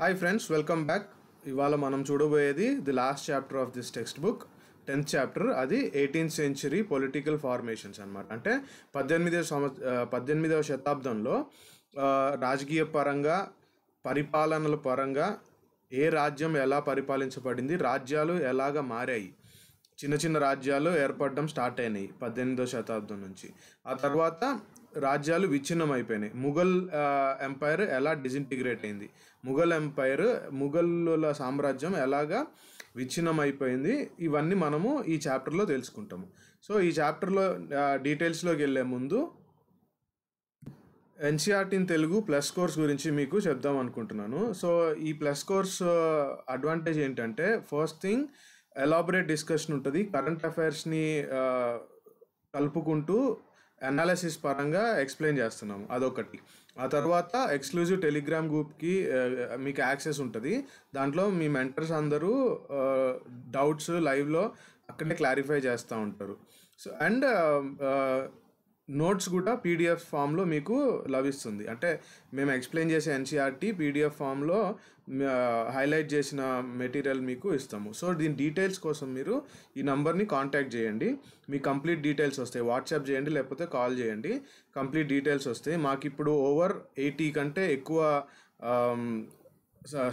hi friends welcome back ఇవాళ మనం చూడబోయేది the last chapter of this text book tenth chapter అది eighteenth century political formations అనమాట అంటే పద్దెనిమిదవ సంవత్సర పద్దెనిమిదవ శతాబ్దంలో రాజకీయ పరంగా పరిపాలనల పరంగా ఏ రాజ్యం ఎలా పరిపాలించబడింది రాజ్యాలు ఎలాగ మారాయి చిన్న చిన్న రాజ్యాలు ఏర్పడడం స్టార్ట్ అయినాయి పద్దెనిమిదవ శతాబ్దం నుంచి ఆ తర్వాత రాజ్యాలు విచ్ఛిన్నం అయిపోయినాయి ముఘల్ ఎంపైర్ ఎలా డిజింటిగ్రేట్ అయింది ముఘల్ ఎంపైర్ ముఘలుల సామ్రాజ్యం ఎలాగా విచ్ఛిన్నం అయిపోయింది ఇవన్నీ మనము ఈ చాప్టర్లో తెలుసుకుంటాము సో ఈ చాప్టర్లో డీటెయిల్స్లోకి వెళ్ళే ముందు ఎన్సిఆర్టీన్ తెలుగు ప్లస్ కోర్స్ గురించి మీకు చెప్దాం అనుకుంటున్నాను సో ఈ ప్లస్ కోర్స్ అడ్వాంటేజ్ ఏంటంటే ఫస్ట్ థింగ్ ఎలాబరేట్ డిస్కషన్ ఉంటుంది కరెంట్ అఫైర్స్ని కలుపుకుంటూ అనాలిసిస్ పరంగా ఎక్స్ప్లెయిన్ చేస్తున్నాము అదొకటి ఆ తర్వాత ఎక్స్క్లూజివ్ టెలిగ్రామ్ గ్రూప్కి మీకు యాక్సెస్ ఉంటుంది దాంట్లో మీ మెంటర్స్ అందరూ డౌట్స్ లైవ్లో అక్కడే క్లారిఫై చేస్తూ ఉంటారు సో అండ్ నోట్స్ కూడా పీడిఎఫ్ ఫామ్లో మీకు లభిస్తుంది అంటే మేము ఎక్స్ప్లెయిన్ చేసే ఎన్సీఆర్టీ పీడిఎఫ్ ఫామ్లో హైలైట్ చేసిన మెటీరియల్ మీకు ఇస్తాము సో దీని డీటెయిల్స్ కోసం మీరు ఈ నంబర్ని కాంటాక్ట్ చేయండి మీ కంప్లీట్ డీటెయిల్స్ వస్తాయి వాట్సాప్ చేయండి లేకపోతే కాల్ చేయండి కంప్లీట్ డీటెయిల్స్ వస్తాయి మాకు ఇప్పుడు ఓవర్ ఎయిటీ కంటే ఎక్కువ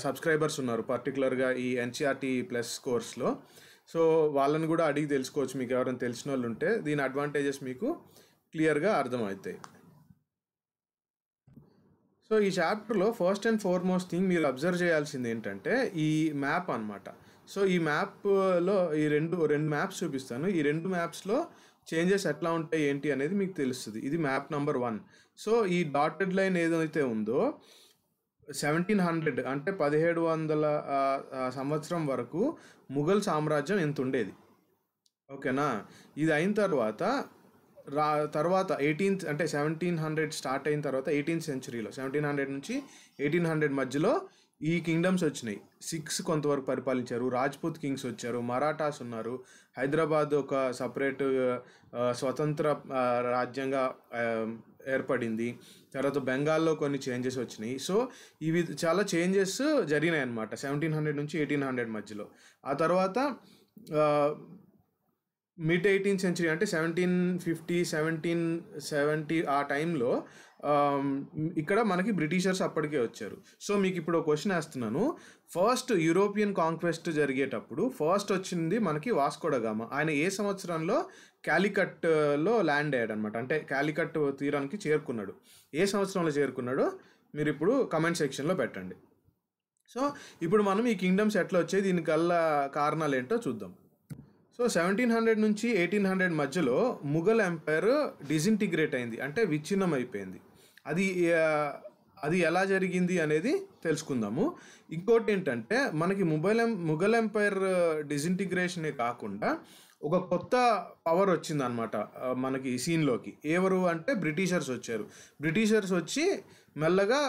సబ్స్క్రైబర్స్ ఉన్నారు పర్టికులర్గా ఈ ఎన్సీఆర్టీ ప్లస్ కోర్స్లో సో వాళ్ళని కూడా అడిగి తెలుసుకోవచ్చు మీకు ఎవరైనా తెలిసిన వాళ్ళు ఉంటే దీని అడ్వాంటేజెస్ మీకు క్లియర్గా అర్థమవుతాయి సో ఈ చాప్టర్లో ఫస్ట్ అండ్ ఫార్మోస్ట్ థింగ్ మీరు అబ్జర్వ్ చేయాల్సింది ఏంటంటే ఈ మ్యాప్ అనమాట సో ఈ మ్యాప్లో ఈ రెండు రెండు మ్యాప్స్ చూపిస్తాను ఈ రెండు మ్యాప్స్లో చేంజెస్ ఎట్లా ఉంటాయి ఏంటి అనేది మీకు తెలుస్తుంది ఇది మ్యాప్ నెంబర్ వన్ సో ఈ డాటెడ్ లైన్ ఏదైతే ఉందో సెవెంటీన్ హండ్రెడ్ అంటే పదిహేడు వందల సంవత్సరం వరకు ముఘల్ సామ్రాజ్యం ఎంత ఉండేది ఓకేనా ఇది అయిన తర్వాత రా తర్వాత ఎయిటీన్త్ అంటే సెవెంటీన్ హండ్రెడ్ స్టార్ట్ అయిన తర్వాత ఎయిటీన్త్ సెంచరీలో సెవెంటీన్ హండ్రెడ్ నుంచి ఎయిటీన్ హండ్రెడ్ మధ్యలో ఈ కింగ్డమ్స్ వచ్చినాయి సిక్స్ కొంతవరకు పరిపాలించారు రాజ్పూత్ కింగ్స్ వచ్చారు మరాఠాస్ ఉన్నారు హైదరాబాద్ ఒక సపరేట్ స్వతంత్ర రాజ్యంగా ఏర్పడింది తర్వాత బెంగాల్లో కొన్ని చేంజెస్ వచ్చినాయి సో ఇవి చాలా చేంజెస్ జరిగినాయి అనమాట సెవెంటీన్ హండ్రెడ్ నుంచి ఎయిటీన్ హండ్రెడ్ మధ్యలో ఆ తర్వాత మిడ్ ఎయిటీన్ సెంచరీ అంటే సెవెంటీన్ ఫిఫ్టీ సెవెంటీన్ సెవెంటీ ఆ టైంలో ఇక్కడ మనకి బ్రిటిషర్స్ అప్పటికే వచ్చారు సో మీకు ఇప్పుడు ఒక క్వశ్చన్ వేస్తున్నాను ఫస్ట్ యూరోపియన్ కాంక్వెస్ట్ జరిగేటప్పుడు ఫస్ట్ వచ్చింది మనకి వాస్కోడగామ ఆయన ఏ సంవత్సరంలో క్యాలికట్లో ల్యాండ్ అయ్యాడు అనమాట అంటే క్యాలికట్ తీరానికి చేరుకున్నాడు ఏ సంవత్సరంలో చేరుకున్నాడు మీరు ఇప్పుడు కమెంట్ సెక్షన్లో పెట్టండి సో ఇప్పుడు మనం ఈ కింగ్డమ్స్ ఎట్లా వచ్చాయి దీనికల్లా కారణాలు ఏంటో చూద్దాం సో సెవెంటీన్ హండ్రెడ్ నుంచి ఎయిటీన్ హండ్రెడ్ మధ్యలో ముఘల్ ఎంపైర్ డిజింటిగ్రేట్ అయింది అంటే విచ్ఛిన్నం అయిపోయింది అది అది ఎలా జరిగింది అనేది తెలుసుకుందాము ఇంకోటి ఏంటంటే మనకి మొబైల్ ముఘల్ ఎంపైర్ డిజింటిగ్రేషనే కాకుండా ఒక కొత్త పవర్ వచ్చింది అనమాట మనకి ఈ సీన్లోకి ఎవరు అంటే బ్రిటిషర్స్ వచ్చారు బ్రిటిషర్స్ వచ్చి మెల్లగా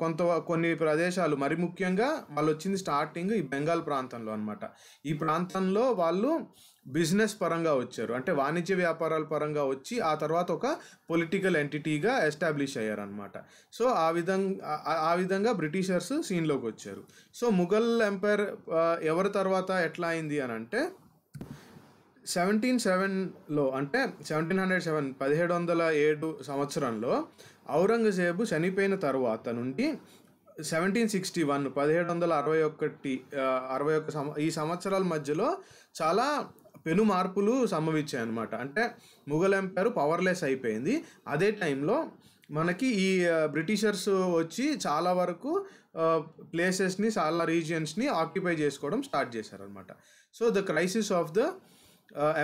కొంత కొన్ని ప్రదేశాలు మరి ముఖ్యంగా వాళ్ళు వచ్చింది స్టార్టింగ్ ఈ బెంగాల్ ప్రాంతంలో అనమాట ఈ ప్రాంతంలో వాళ్ళు బిజినెస్ పరంగా వచ్చారు అంటే వాణిజ్య వ్యాపారాల పరంగా వచ్చి ఆ తర్వాత ఒక పొలిటికల్ ఎంటిటీగా ఎస్టాబ్లిష్ అయ్యారనమాట సో ఆ విధంగా ఆ విధంగా బ్రిటిషర్స్ సీన్లోకి వచ్చారు సో ముఘల్ ఎంపైర్ ఎవరి తర్వాత ఎట్లా అయింది అని అంటే సెవెంటీన్ సెవెన్లో అంటే సెవెంటీన్ హండ్రెడ్ సెవెన్ పదిహేడు వందల ఏడు సంవత్సరంలో ఔరంగజేబు చనిపోయిన తర్వాత నుండి సెవెంటీన్ సిక్స్టీ వన్ పదిహేడు వందల అరవై ఒకటి అరవై ఒక్క సం ఈ సంవత్సరాల మధ్యలో చాలా పెను మార్పులు సంభవించాయి అనమాట అంటే ముఘల్ ఎంపైర్ పవర్లెస్ అయిపోయింది అదే టైంలో మనకి ఈ బ్రిటిషర్స్ వచ్చి చాలా వరకు ప్లేసెస్ని చాలా రీజియన్స్ని ఆక్యుపై చేసుకోవడం స్టార్ట్ చేశారనమాట so the crisis of the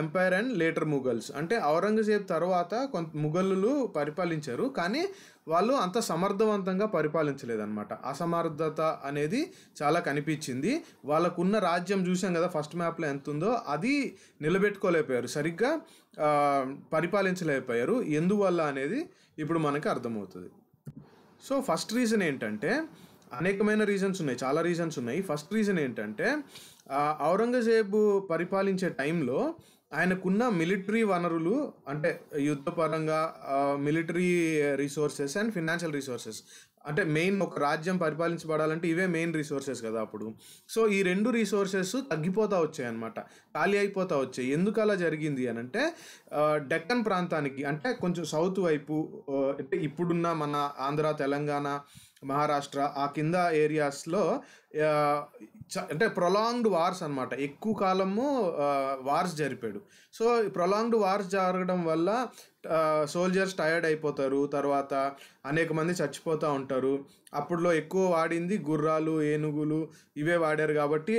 empire and later Mughals అంటే ఔరంగజేబ్ తర్వాత కొంత ముఘలులు పరిపాలించారు కానీ వాళ్ళు అంత సమర్థవంతంగా పరిపాలించలేదన్నమాట అసమర్థత అనేది చాలా కనిపించింది వాళ్ళకున్న రాజ్యం చూసాం కదా ఫస్ట్ మ్యాప్లో ఎంత ఉందో అది నిలబెట్టుకోలేకపోయారు సరిగ్గా పరిపాలించలేకపోయారు ఎందువల్ల అనేది ఇప్పుడు మనకి అర్థమవుతుంది సో ఫస్ట్ రీజన్ ఏంటంటే అనేకమైన రీజన్స్ ఉన్నాయి చాలా రీజన్స్ ఉన్నాయి ఫస్ట్ రీజన్ ఏంటంటే ఔరంగజేబు పరిపాలించే టైంలో ఆయనకున్న మిలిటరీ వనరులు అంటే యుద్ధపరంగా military resources and financial resources అంటే మెయిన్ ఒక రాజ్యం పరిపాలించబడాలంటే ఇవే మెయిన్ రిసోర్సెస్ కదా అప్పుడు సో ఈ రెండు రిసోర్సెస్ తగ్గిపోతూ వచ్చాయి అనమాట ఖాళీ అయిపోతూ వచ్చాయి ఎందుకు అలా జరిగింది అని అంటే డెక్కన్ ప్రాంతానికి అంటే కొంచెం సౌత్ వైపు అంటే ఇప్పుడున్న మన ఆంధ్ర తెలంగాణ మహారాష్ట్ర ఆ కింద ఏరియాస్లో అంటే ప్రొలాంగ్డ్ వార్స్ అనమాట ఎక్కువ కాలము వార్స్ జరిపాడు సో ప్రొలాంగ్డ్ వార్స్ జరగడం వల్ల సోల్జర్స్ టైర్డ్ అయిపోతారు తర్వాత అనేక మంది చచ్చిపోతూ ఉంటారు అప్పుడులో ఎక్కువ వాడింది గుర్రాలు ఏనుగులు ఇవే వాడారు కాబట్టి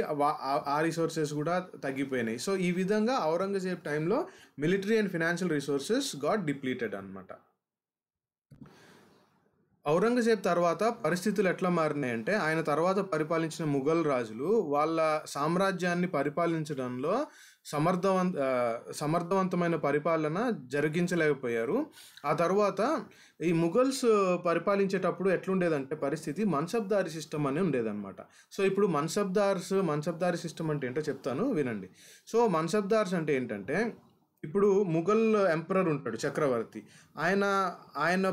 ఆ రిసోర్సెస్ కూడా తగ్గిపోయినాయి సో ఈ విధంగా ఔరంగజేబ్ టైంలో military and financial resources got depleted అనమాట ఔరంగజేబ్ తర్వాత పరిస్థితులు ఎట్లా మారినాయంటే ఆయన తర్వాత పరిపాలించిన ముఘల్ రాజులు వాళ్ళ సామ్రాజ్యాన్ని పరిపాలించడంలో సమర్థవంత సమర్థవంతమైన పరిపాలన జరిగించలేకపోయారు ఆ తర్వాత ఈ ముఘల్స్ పరిపాలించేటప్పుడు ఎట్లుండేదంటే పరిస్థితి మన్సబ్దారి సిస్టమ్ అని ఉండేదన్నమాట సో ఇప్పుడు మన్సబ్దార్స్ మన్సబ్దారి సిస్టమ్ అంటే ఏంటో చెప్తాను వినండి సో మన్సబ్దార్స్ అంటే ఏంటంటే ఇప్పుడు ముఘల్ ఎంపరర్ ఉంటాడు చక్రవర్తి ఆయన ఆయన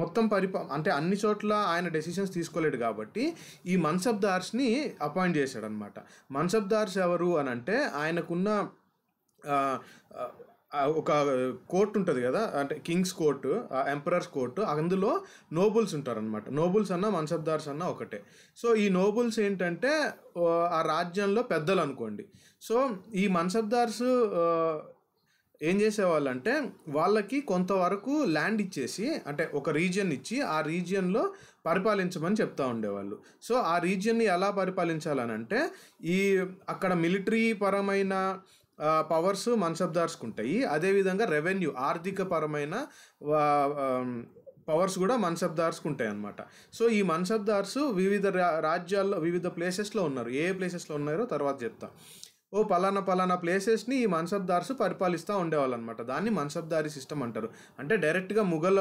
మొత్తం పరిపా అంటే అన్ని చోట్ల ఆయన డెసిషన్స్ తీసుకోలేడు కాబట్టి ఈ మన్సబ్ దార్స్ని అపాయింట్ చేశాడు అనమాట మన్సబ్ దార్స్ ఎవరు అని అంటే ఆయనకున్న ఒక కోర్ట్ ఉంటుంది కదా అంటే కింగ్స్ కోర్టు ఎంపరర్స్ కోర్టు అందులో నోబుల్స్ ఉంటారనమాట నోబుల్స్ అన్న మన్సబ్దార్స్ అన్న ఒకటే సో ఈ నోబుల్స్ ఏంటంటే ఆ రాజ్యంలో పెద్దలు అనుకోండి సో ఈ మన్సబ్దార్స్ ఏం చేసేవాళ్ళంటే వాళ్ళకి కొంతవరకు ల్యాండ్ ఇచ్చేసి అంటే ఒక రీజియన్ ఇచ్చి ఆ రీజియన్లో పరిపాలించమని చెప్తా ఉండేవాళ్ళు సో ఆ రీజియన్ని ఎలా పరిపాలించాలని అంటే ఈ అక్కడ మిలిటరీ పరమైన పవర్స్ మన్సబ్దార్స్కి ఉంటాయి అదేవిధంగా రెవెన్యూ ఆర్థిక పరమైన పవర్స్ కూడా మన్సబ్దార్స్కి ఉంటాయి అన్నమాట సో ఈ మన్సబ్దార్స్ వివిధ రాజ్యాల్లో వివిధ ప్లేసెస్లో ఉన్నారు ఏ ప్లేసెస్లో ఉన్నారో తర్వాత చెప్తాం ఓ పలానా పలానా ప్లేసెస్ని ఈ మన్సబ్దార్స్ పరిపాలిస్తూ ఉండేవాళ్ళు అనమాట దాన్ని మన్సబ్దారి సిస్టమ్ అంటారు అంటే డైరెక్ట్గా ముఘల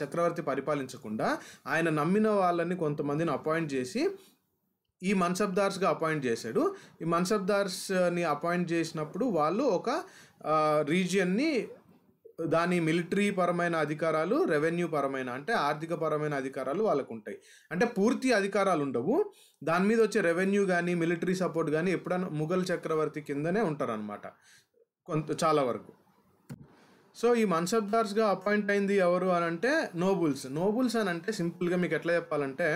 చక్రవర్తి పరిపాలించకుండా ఆయన నమ్మిన వాళ్ళని కొంతమందిని అపాయింట్ చేసి ఈ మన్సబ్దార్స్గా అపాయింట్ చేశాడు ఈ మన్సబ్దార్స్ని అపాయింట్ చేసినప్పుడు వాళ్ళు ఒక రీజియన్ని దాని మిలిటరీ పరమైన అధికారాలు రెవెన్యూ పరమైన అంటే ఆర్థిక పరమైన అధికారాలు వాళ్ళకు ఉంటాయి అంటే పూర్తి అధికారాలు ఉండవు దాని మీద వచ్చే రెవెన్యూ కానీ మిలిటరీ సపోర్ట్ కానీ ఎప్పుడైనా ముఘల్ చక్రవర్తి కిందనే ఉంటారనమాట కొంత చాలా వరకు సో ఈ మన్సబ్దార్స్గా అపాయింట్ అయింది ఎవరు అని అంటే నోబుల్స్ నోబుల్స్ అని అంటే సింపుల్గా మీకు ఎట్లా చెప్పాలంటే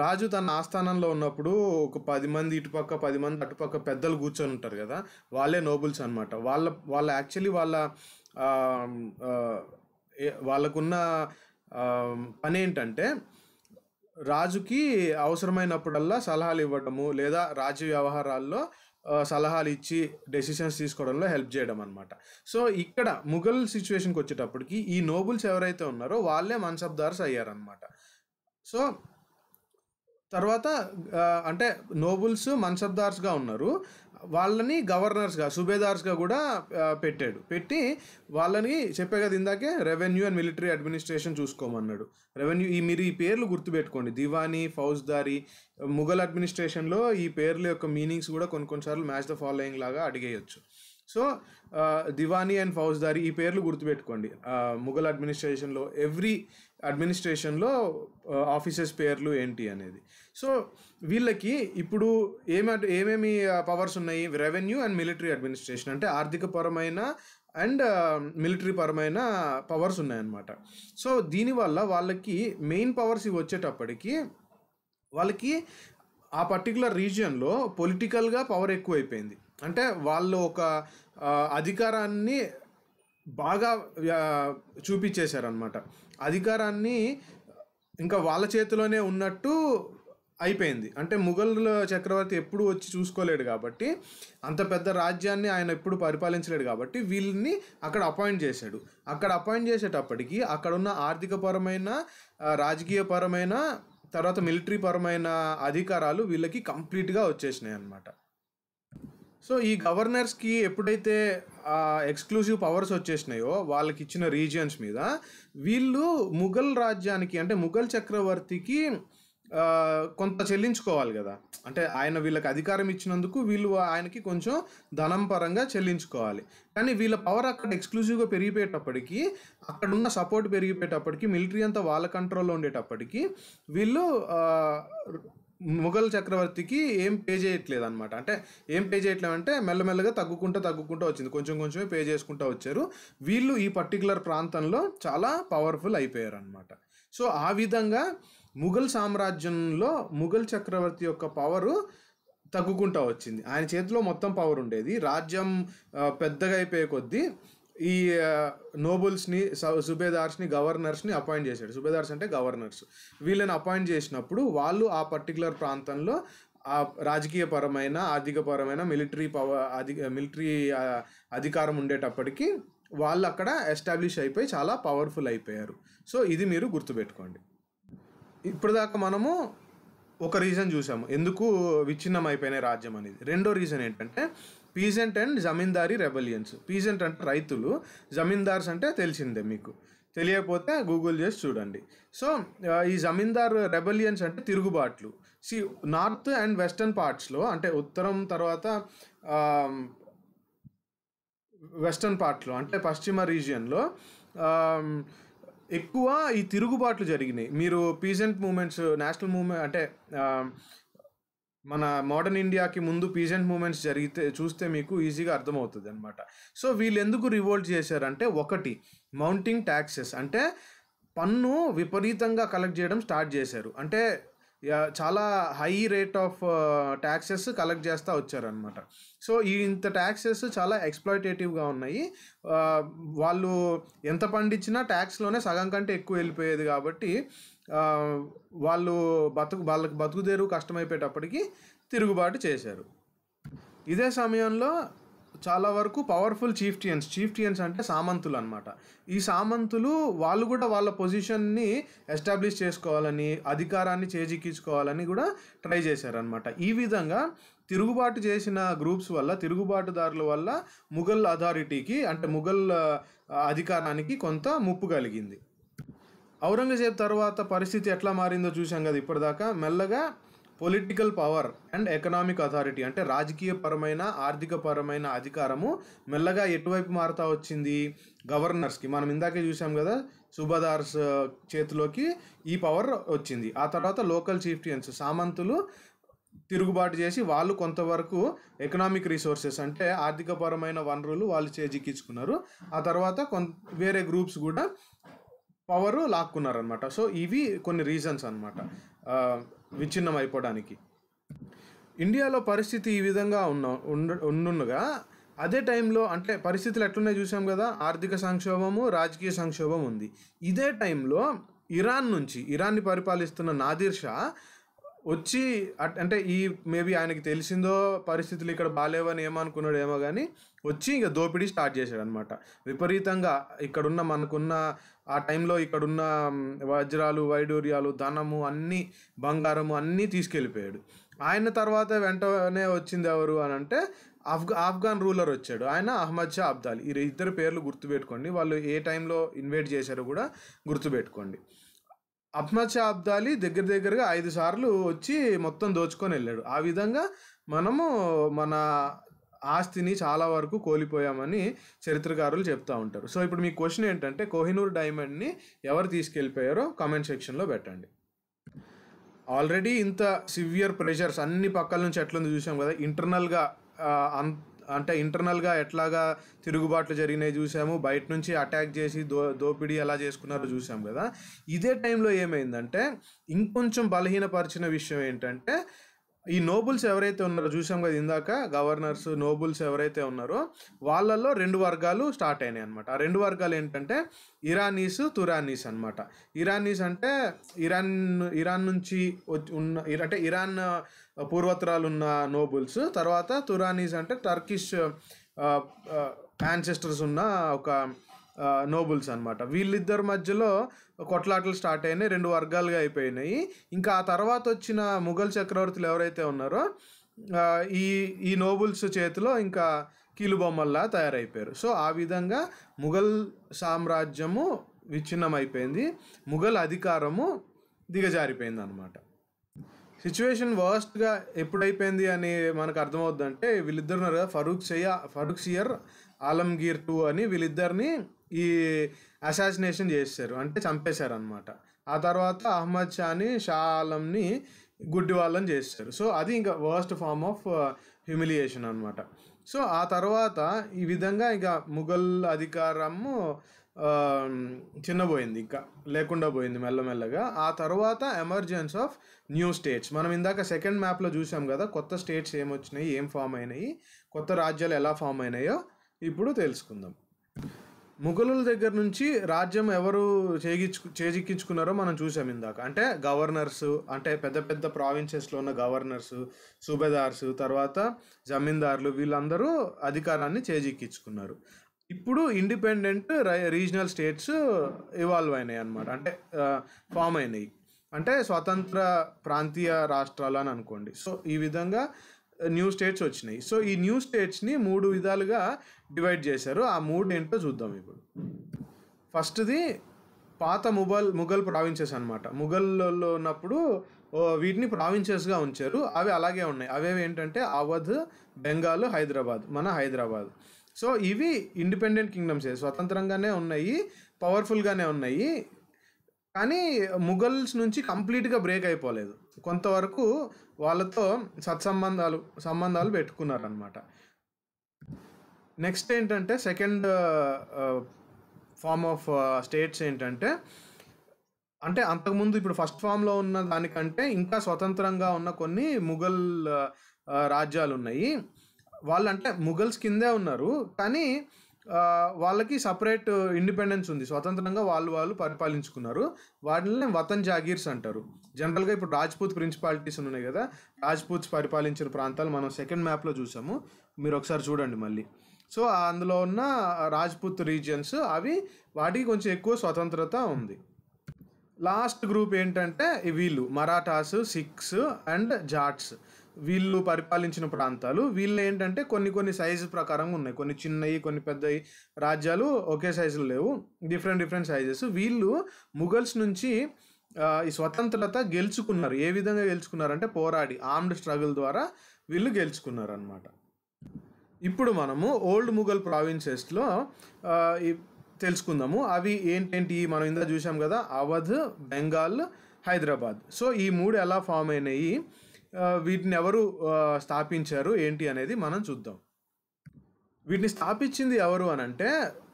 రాజు తన ఆస్థానంలో ఉన్నప్పుడు ఒక పది మంది ఇటుపక్క పది మంది అటుపక్క పెద్దలు కూర్చొని ఉంటారు కదా వాళ్ళే నోబుల్స్ అనమాట వాళ్ళ వాళ్ళ యాక్చువల్లీ వాళ్ళ వాళ్ళకున్న పని ఏంటంటే రాజుకి అవసరమైనప్పుడల్లా సలహాలు ఇవ్వడము లేదా రాజ్య వ్యవహారాల్లో సలహాలు ఇచ్చి డెసిషన్స్ తీసుకోవడంలో హెల్ప్ చేయడం అనమాట సో ఇక్కడ ముఘల్ సిచ్యువేషన్కి వచ్చేటప్పటికి ఈ నోబుల్స్ ఎవరైతే ఉన్నారో వాళ్ళే మన్సబ్దార్స్ అయ్యారనమాట సో తర్వాత అంటే నోబుల్స్ మన్సబ్దార్స్గా ఉన్నారు వాళ్ళని గవర్నర్స్గా సుబేదార్స్గా కూడా పెట్టాడు పెట్టి వాళ్ళని చెప్పే కదా ఇందాకే రెవెన్యూ అండ్ మిలిటరీ అడ్మినిస్ట్రేషన్ చూసుకోమన్నాడు రెవెన్యూ ఈ మీరు ఈ పేర్లు గుర్తుపెట్టుకోండి దివానీ ఫౌజ్దారి ముఘల్ అడ్మినిస్ట్రేషన్లో ఈ పేర్ల యొక్క మీనింగ్స్ కూడా కొన్ని కొన్నిసార్లు మ్యాచ్ ద ఫాలోయింగ్ లాగా అడిగేయచ్చు సో దివానీ అండ్ ఫౌజ్దారి ఈ పేర్లు గుర్తుపెట్టుకోండి ముగల్ అడ్మినిస్ట్రేషన్లో ఎవ్రీ అడ్మినిస్ట్రేషన్లో ఆఫీసర్స్ పేర్లు ఏంటి అనేది సో వీళ్ళకి ఇప్పుడు ఏమ ఏమేమి పవర్స్ ఉన్నాయి రెవెన్యూ అండ్ మిలిటరీ అడ్మినిస్ట్రేషన్ అంటే ఆర్థిక పరమైన అండ్ మిలిటరీ పరమైన పవర్స్ ఉన్నాయన్నమాట సో దీనివల్ల వాళ్ళకి మెయిన్ పవర్స్ ఇవి వచ్చేటప్పటికి వాళ్ళకి ఆ పర్టికులర్ రీజియన్లో పొలిటికల్గా పవర్ ఎక్కువైపోయింది అంటే వాళ్ళు ఒక అధికారాన్ని బాగా చూపించేశారనమాట అధికారాన్ని ఇంకా వాళ్ళ చేతిలోనే ఉన్నట్టు అయిపోయింది అంటే ముఘల్ చక్రవర్తి ఎప్పుడు వచ్చి చూసుకోలేడు కాబట్టి అంత పెద్ద రాజ్యాన్ని ఆయన ఎప్పుడు పరిపాలించలేడు కాబట్టి వీళ్ళని అక్కడ అపాయింట్ చేశాడు అక్కడ అపాయింట్ చేసేటప్పటికి ఉన్న ఆర్థికపరమైన రాజకీయపరమైన తర్వాత మిలిటరీ పరమైన అధికారాలు వీళ్ళకి కంప్లీట్గా వచ్చేసినాయి అనమాట సో ఈ గవర్నర్స్కి ఎప్పుడైతే ఎక్స్క్లూజివ్ పవర్స్ వచ్చేసినాయో వాళ్ళకి ఇచ్చిన రీజియన్స్ మీద వీళ్ళు ముఘల్ రాజ్యానికి అంటే ముఘల్ చక్రవర్తికి కొంత చెల్లించుకోవాలి కదా అంటే ఆయన వీళ్ళకి అధికారం ఇచ్చినందుకు వీళ్ళు ఆయనకి కొంచెం ధనం పరంగా చెల్లించుకోవాలి కానీ వీళ్ళ పవర్ అక్కడ ఎక్స్క్లూజివ్గా పెరిగిపోయేటప్పటికీ అక్కడ ఉన్న సపోర్ట్ పెరిగిపోయేటప్పటికి మిలిటరీ అంతా వాళ్ళ కంట్రోల్లో ఉండేటప్పటికీ వీళ్ళు ముఘల్ చక్రవర్తికి ఏం పే చేయట్లేదు అనమాట అంటే ఏం పే చేయట్లేదు అంటే మెల్లమెల్లగా తగ్గుకుంటూ తగ్గుకుంటూ వచ్చింది కొంచెం కొంచెమే పే చేసుకుంటూ వచ్చారు వీళ్ళు ఈ పర్టికులర్ ప్రాంతంలో చాలా పవర్ఫుల్ అయిపోయారు అనమాట సో ఆ విధంగా ముఘల్ సామ్రాజ్యంలో ముఘల్ చక్రవర్తి యొక్క పవరు తగ్గుకుంటూ వచ్చింది ఆయన చేతిలో మొత్తం పవర్ ఉండేది రాజ్యం పెద్దగా అయిపోయే కొద్దీ ఈ నోబుల్స్ని సుబేదార్స్ని గవర్నర్స్ని అపాయింట్ చేశాడు సుబేదార్స్ అంటే గవర్నర్స్ వీళ్ళని అపాయింట్ చేసినప్పుడు వాళ్ళు ఆ పర్టికులర్ ప్రాంతంలో ఆ రాజకీయపరమైన ఆర్థికపరమైన మిలిటరీ పవర్ అధి మిలిటరీ అధికారం ఉండేటప్పటికీ వాళ్ళు అక్కడ ఎస్టాబ్లిష్ అయిపోయి చాలా పవర్ఫుల్ అయిపోయారు సో ఇది మీరు గుర్తుపెట్టుకోండి ఇప్పటిదాకా మనము ఒక రీజన్ చూసాము ఎందుకు విచ్ఛిన్నం అయిపోయిన రాజ్యం అనేది రెండో రీజన్ ఏంటంటే peasant and zamindari rebellions peasant అంటే రైతులు జమీందార్స్ అంటే తెలిసిందే మీకు తెలియకపోతే గూగుల్ చేసి చూడండి సో ఈ జమీందార్ రెబలియన్స్ అంటే తిరుగుబాట్లు సి నార్త్ అండ్ వెస్టర్న్ పార్ట్స్లో అంటే ఉత్తరం తర్వాత వెస్టర్న్ పార్ట్లో అంటే పశ్చిమ రీజియన్లో ఎక్కువ ఈ తిరుగుబాట్లు జరిగినాయి మీరు పీజెంట్ మూమెంట్స్ నేషనల్ మూమెంట్ అంటే మన మోడర్న్ ఇండియాకి ముందు పీజెంట్ మూమెంట్స్ జరిగితే చూస్తే మీకు ఈజీగా అర్థమవుతుంది అనమాట సో వీళ్ళు ఎందుకు రివోల్ట్ చేశారంటే ఒకటి మౌంటింగ్ ట్యాక్సెస్ అంటే పన్ను విపరీతంగా కలెక్ట్ చేయడం స్టార్ట్ చేశారు అంటే చాలా high rate of taxes collect చేస్తూ వచ్చారనమాట సో ఈ ఇంత ట్యాక్సెస్ చాలా ఎక్స్ప్లాయిటేటివ్గా ఉన్నాయి వాళ్ళు ఎంత పండించినా ట్యాక్స్లోనే సగం కంటే ఎక్కువ వెళ్ళిపోయేది కాబట్టి వాళ్ళు బతుకు వాళ్ళకి బతుకుదేరు కష్టమైపోయేటప్పటికీ తిరుగుబాటు చేశారు ఇదే సమయంలో చాలా వరకు పవర్ఫుల్ చీఫ్టియన్స్ చీఫ్టియన్స్ అంటే సామంతులు అనమాట ఈ సామంతులు వాళ్ళు కూడా వాళ్ళ పొజిషన్ని ఎస్టాబ్లిష్ చేసుకోవాలని అధికారాన్ని చేజిక్కించుకోవాలని కూడా ట్రై చేశారనమాట ఈ విధంగా తిరుగుబాటు చేసిన గ్రూప్స్ వల్ల తిరుగుబాటుదారుల వల్ల ముఘల్ అథారిటీకి అంటే ముఘల్ అధికారానికి కొంత ముప్పు కలిగింది ఔరంగజేబ్ తర్వాత పరిస్థితి ఎట్లా మారిందో చూసాం కదా ఇప్పటిదాకా మెల్లగా political power and economic authority అంటే రాజకీయపరమైన ఆర్థికపరమైన అధికారము మెల్లగా ఎటువైపు మారుతా వచ్చింది గవర్నర్స్కి మనం ఇందాకే చూసాం కదా సుబదార్స్ చేతిలోకి ఈ పవర్ వచ్చింది ఆ తర్వాత లోకల్ చీఫ్టియన్స్ సామంతులు తిరుగుబాటు చేసి వాళ్ళు కొంతవరకు ఎకనామిక్ రిసోర్సెస్ అంటే ఆర్థికపరమైన వనరులు వాళ్ళు చేజిక్కించుకున్నారు ఆ తర్వాత కొంత వేరే గ్రూప్స్ కూడా పవర్ లాక్కున్నారనమాట సో ఇవి కొన్ని రీజన్స్ అనమాట విచ్ఛిన్నం అయిపోవడానికి ఇండియాలో పరిస్థితి ఈ విధంగా ఉన్న ఉండుండగా అదే టైంలో అంటే పరిస్థితులు ఎట్లున్నాయి చూసాం కదా ఆర్థిక సంక్షోభము రాజకీయ సంక్షోభం ఉంది ఇదే టైంలో ఇరాన్ నుంచి ఇరాన్ని పరిపాలిస్తున్న నాదిర్ షా వచ్చి అంటే ఈ మేబీ ఆయనకి తెలిసిందో పరిస్థితులు ఇక్కడ బాగాలేవని ఏమనుకున్నాడు ఏమో కానీ వచ్చి ఇంకా దోపిడీ స్టార్ట్ చేశాడనమాట విపరీతంగా ఇక్కడున్న మనకున్న ఆ టైంలో ఇక్కడున్న వజ్రాలు వైడూర్యాలు ధనము అన్నీ బంగారము అన్నీ తీసుకెళ్ళిపోయాడు ఆయన తర్వాత వెంటనే వచ్చింది ఎవరు అని అంటే ఆఫ్ఘా ఆఫ్ఘాన్ రూలర్ వచ్చాడు ఆయన అహ్మద్ షా అబ్దాలి ఈ ఇద్దరు పేర్లు గుర్తుపెట్టుకోండి వాళ్ళు ఏ టైంలో ఇన్వైట్ చేశారో కూడా గుర్తుపెట్టుకోండి అహ్మద్ షా అబ్దాలి దగ్గర దగ్గరగా ఐదు సార్లు వచ్చి మొత్తం దోచుకొని వెళ్ళాడు ఆ విధంగా మనము మన ఆస్తిని చాలా వరకు కోల్పోయామని చరిత్రకారులు చెప్తూ ఉంటారు సో ఇప్పుడు మీ క్వశ్చన్ ఏంటంటే కోహినూర్ డైమండ్ని ఎవరు తీసుకెళ్ళిపోయారో కామెంట్ సెక్షన్లో పెట్టండి ఆల్రెడీ ఇంత సివియర్ ప్రెషర్స్ అన్ని పక్కల నుంచి ఎట్లుంది చూసాం కదా ఇంటర్నల్గా అన్ అంటే ఇంటర్నల్గా ఎట్లాగా తిరుగుబాట్లు జరిగినాయి చూసాము బయట నుంచి అటాక్ చేసి దో దోపిడీ ఎలా చేసుకున్నారో చూసాం కదా ఇదే టైంలో ఏమైందంటే ఇంకొంచెం బలహీనపరిచిన విషయం ఏంటంటే ఈ నోబుల్స్ ఎవరైతే ఉన్నారో చూసాం కదా ఇందాక గవర్నర్స్ నోబుల్స్ ఎవరైతే ఉన్నారో వాళ్ళల్లో రెండు వర్గాలు స్టార్ట్ అయినాయి అనమాట ఆ రెండు వర్గాలు ఏంటంటే ఇరానీస్ తురానీస్ అనమాట ఇరానీస్ అంటే ఇరాన్ ఇరాన్ నుంచి ఉన్న అంటే ఇరాన్ పూర్వత్రాలు ఉన్న నోబుల్స్ తర్వాత తురానీస్ అంటే టర్కిష్ యాన్సెస్టర్స్ ఉన్న ఒక నోబుల్స్ అనమాట వీళ్ళిద్దరి మధ్యలో కొట్లాటలు స్టార్ట్ అయినాయి రెండు వర్గాలుగా అయిపోయినాయి ఇంకా ఆ తర్వాత వచ్చిన ముఘల్ చక్రవర్తులు ఎవరైతే ఉన్నారో ఈ ఈ నోబుల్స్ చేతిలో ఇంకా కీలుబొమ్మల్లా తయారైపోయారు సో ఆ విధంగా ముఘల్ సామ్రాజ్యము విచ్ఛిన్నమైపోయింది ముఘల్ అధికారము దిగజారిపోయింది అనమాట సిచ్యువేషన్ వర్స్ట్గా ఎప్పుడైపోయింది అని మనకు అర్థమవుతుందంటే వీళ్ళిద్దరు ఉన్నారు కదా Farrukhsiyar Farrukhsiyar Alamgir two అని వీళ్ళిద్దరిని ఈ అసాసినేషన్ చేశారు అంటే చంపేశారు అనమాట ఆ తర్వాత అహ్మద్ షాని షా ఆలంని గుడ్డి వాళ్ళని చేస్తారు సో అది ఇంకా వర్స్ట్ ఫామ్ ఆఫ్ హ్యూమిలియేషన్ అనమాట సో ఆ తర్వాత ఈ విధంగా ఇక ముఘల్ అధికారము చిన్నపోయింది ఇంకా లేకుండా పోయింది మెల్లమెల్లగా ఆ తర్వాత ఎమర్జెన్స్ ఆఫ్ న్యూ స్టేట్స్ మనం ఇందాక సెకండ్ మ్యాప్లో చూసాం కదా కొత్త స్టేట్స్ ఏమొచ్చినాయి ఏం ఫామ్ అయినాయి కొత్త రాజ్యాలు ఎలా ఫామ్ అయినాయో ఇప్పుడు తెలుసుకుందాం ముగలుల దగ్గర నుంచి రాజ్యం ఎవరు చేగించు చేజిక్కించుకున్నారో మనం చూసాం ఇందాక అంటే గవర్నర్స్ అంటే పెద్ద పెద్ద ప్రావిన్సెస్లో ఉన్న గవర్నర్స్ సూబేదార్స్ తర్వాత జమీందారులు వీళ్ళందరూ అధికారాన్ని చేజిక్కించుకున్నారు ఇప్పుడు ఇండిపెండెంట్ రీజనల్ స్టేట్స్ ఇవాల్వ్ అయినాయి అనమాట అంటే ఫామ్ అయినాయి అంటే స్వతంత్ర ప్రాంతీయ రాష్ట్రాలు అని అనుకోండి సో ఈ విధంగా న్యూ స్టేట్స్ వచ్చినాయి సో ఈ న్యూ స్టేట్స్ని మూడు విధాలుగా డివైడ్ చేశారు ఆ మూడు ఏంటో చూద్దాం ఇప్పుడు ఫస్ట్ది పాత ముఘల్ ముఘల్ ప్రావిన్సెస్ అనమాట ముఘల్లో ఉన్నప్పుడు వీటిని ప్రావిన్సెస్గా ఉంచారు అవి అలాగే ఉన్నాయి అవేవి ఏంటంటే అవధ్ బెంగాల్ హైదరాబాద్ మన హైదరాబాద్ సో ఇవి ఇండిపెండెంట్ కింగ్డమ్స్ స్వతంత్రంగానే ఉన్నాయి పవర్ఫుల్గానే ఉన్నాయి కానీ ముఘల్స్ నుంచి కంప్లీట్గా బ్రేక్ అయిపోలేదు కొంతవరకు వాళ్ళతో సత్సంబంధాలు సంబంధాలు పెట్టుకున్నారనమాట నెక్స్ట్ ఏంటంటే సెకండ్ ఫామ్ ఆఫ్ స్టేట్స్ ఏంటంటే అంటే అంతకుముందు ఇప్పుడు ఫస్ట్ ఫామ్లో ఉన్న దానికంటే ఇంకా స్వతంత్రంగా ఉన్న కొన్ని ముఘల్ రాజ్యాలు ఉన్నాయి వాళ్ళంటే ముఘల్స్ కిందే ఉన్నారు కానీ వాళ్ళకి సపరేట్ ఇండిపెండెన్స్ ఉంది స్వతంత్రంగా వాళ్ళు వాళ్ళు పరిపాలించుకున్నారు వాటిని వతన్ జాగీర్స్ అంటారు జనరల్గా ఇప్పుడు రాజ్పూత్ ప్రిన్సిపాలిటీస్ ఉన్నాయి కదా రాజ్పూత్స్ పరిపాలించిన ప్రాంతాలు మనం సెకండ్ మ్యాప్లో చూసాము మీరు ఒకసారి చూడండి మళ్ళీ సో అందులో ఉన్న రాజ్పూత్ రీజియన్స్ అవి వాటికి కొంచెం ఎక్కువ స్వతంత్రత ఉంది లాస్ట్ గ్రూప్ ఏంటంటే వీళ్ళు మరాఠాస్ సిక్స్ అండ్ జాట్స్ వీళ్ళు పరిపాలించిన ప్రాంతాలు వీళ్ళు ఏంటంటే కొన్ని కొన్ని సైజు ప్రకారంగా ఉన్నాయి కొన్ని చిన్నవి కొన్ని పెద్దవి రాజ్యాలు ఒకే సైజులు లేవు డిఫరెంట్ డిఫరెంట్ సైజెస్ వీళ్ళు ముగల్స్ నుంచి ఈ స్వతంత్రత గెలుచుకున్నారు ఏ విధంగా గెలుచుకున్నారంటే పోరాడి ఆర్మ్డ్ స్ట్రగుల్ ద్వారా వీళ్ళు గెలుచుకున్నారు అనమాట ఇప్పుడు మనము ఓల్డ్ ముగల్ ప్రావిన్సెస్లో తెలుసుకుందాము అవి ఏంటేంటి మనం ఇందా చూసాం కదా అవధ్ బెంగాల్ హైదరాబాద్ సో ఈ మూడు ఎలా ఫామ్ అయినాయి వీటిని ఎవరు స్థాపించారు ఏంటి అనేది మనం చూద్దాం వీటిని స్థాపించింది ఎవరు అని అంటే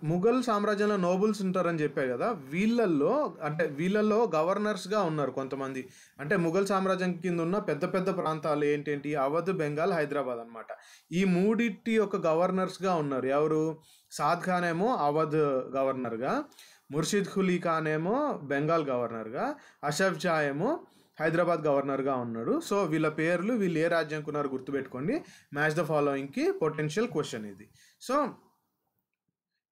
ముఘల్ సామ్రాజ్యంలో నోబుల్స్ ఉంటారని చెప్పారు కదా వీళ్ళల్లో అంటే వీళ్ళల్లో గవర్నర్స్గా ఉన్నారు కొంతమంది అంటే ముఘల్ సామ్రాజ్యం కింద ఉన్న పెద్ద పెద్ద ప్రాంతాలు ఏంటేంటి అవధ్ బెంగాల్ హైదరాబాద్ అనమాట ఈ మూడిటి యొక్క గవర్నర్స్గా ఉన్నారు ఎవరు సాద్ ఖాన్ ఏమో అవధ్ గవర్నర్గా ముర్షిద్ ఖులీ ఖాన్ ఏమో బెంగాల్ గవర్నర్గా అషఫ్ జా ఏమో హైదరాబాద్ గవర్నర్గా ఉన్నాడు సో వీళ్ళ పేర్లు వీళ్ళు ఏ రాజ్యం ఉన్నారో గుర్తుపెట్టుకోండి మ్యాచ్ ద ఫాలోయింగ్కి పొటెన్షియల్ క్వశ్చన్ ఇది సో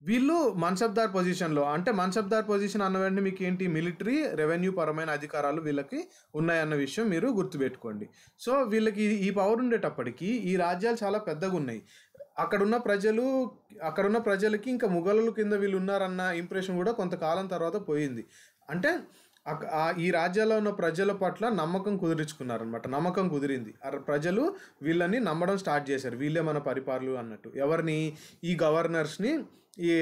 వీళ్ళు మన్సబ్దార్ పొజిషన్లో అంటే మన్సబ్దార్ పొజిషన్ వెంటనే మీకు ఏంటి మిలిటరీ రెవెన్యూ పరమైన అధికారాలు వీళ్ళకి ఉన్నాయన్న విషయం మీరు గుర్తుపెట్టుకోండి సో వీళ్ళకి ఈ పవర్ ఉండేటప్పటికీ ఈ రాజ్యాలు చాలా పెద్దగా ఉన్నాయి అక్కడున్న ప్రజలు అక్కడున్న ప్రజలకి ఇంకా ముగలుల కింద వీళ్ళు ఉన్నారన్న ఇంప్రెషన్ కూడా కొంతకాలం తర్వాత పోయింది అంటే ఈ రాజ్యాల్లో ఉన్న ప్రజల పట్ల నమ్మకం కుదిరించుకున్నారనమాట నమ్మకం కుదిరింది ప్రజలు వీళ్ళని నమ్మడం స్టార్ట్ చేశారు వీళ్ళే మన పరిపాలలు అన్నట్టు ఎవరిని ఈ గవర్నర్స్ని ఈ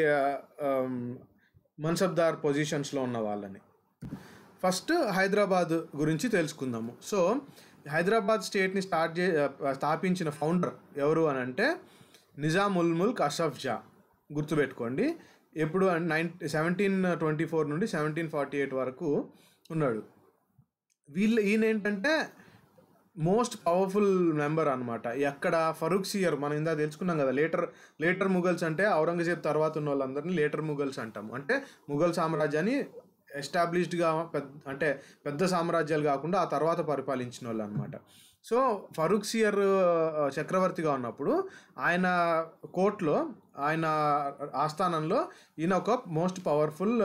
మన్సబ్దార్ పొజిషన్స్లో ఉన్న వాళ్ళని ఫస్ట్ హైదరాబాద్ గురించి తెలుసుకుందాము సో హైదరాబాద్ స్టేట్ని స్టార్ట్ చే స్థాపించిన ఫౌండర్ ఎవరు అని అంటే నిజాముల్ ముల్క్ అషఫ్ జా గుర్తుపెట్టుకోండి ఎప్పుడు నైన్ సెవెంటీన్ ట్వంటీ ఫోర్ నుండి సెవెంటీన్ ఫార్టీ ఎయిట్ వరకు ఉన్నాడు వీళ్ళు ఈయన ఏంటంటే మోస్ట్ పవర్ఫుల్ మెంబర్ అనమాట ఎక్కడ ఫరూక్ సియర్ మనం ఇందా తెలుసుకున్నాం కదా లేటర్ లేటర్ ముగల్స్ అంటే ఔరంగజేబ్ తర్వాత ఉన్న వాళ్ళందరినీ లేటర్ ముగల్స్ అంటాం అంటే ముఘల్ సామ్రాజ్యాన్ని ఎస్టాబ్లిష్డ్గా పెద్ద అంటే పెద్ద సామ్రాజ్యాలు కాకుండా ఆ తర్వాత పరిపాలించిన వాళ్ళు అనమాట సో ఫరూక్ సియర్ చక్రవర్తిగా ఉన్నప్పుడు ఆయన కోర్ట్లో ఆయన ఆస్థానంలో ఈయన ఒక మోస్ట్ పవర్ఫుల్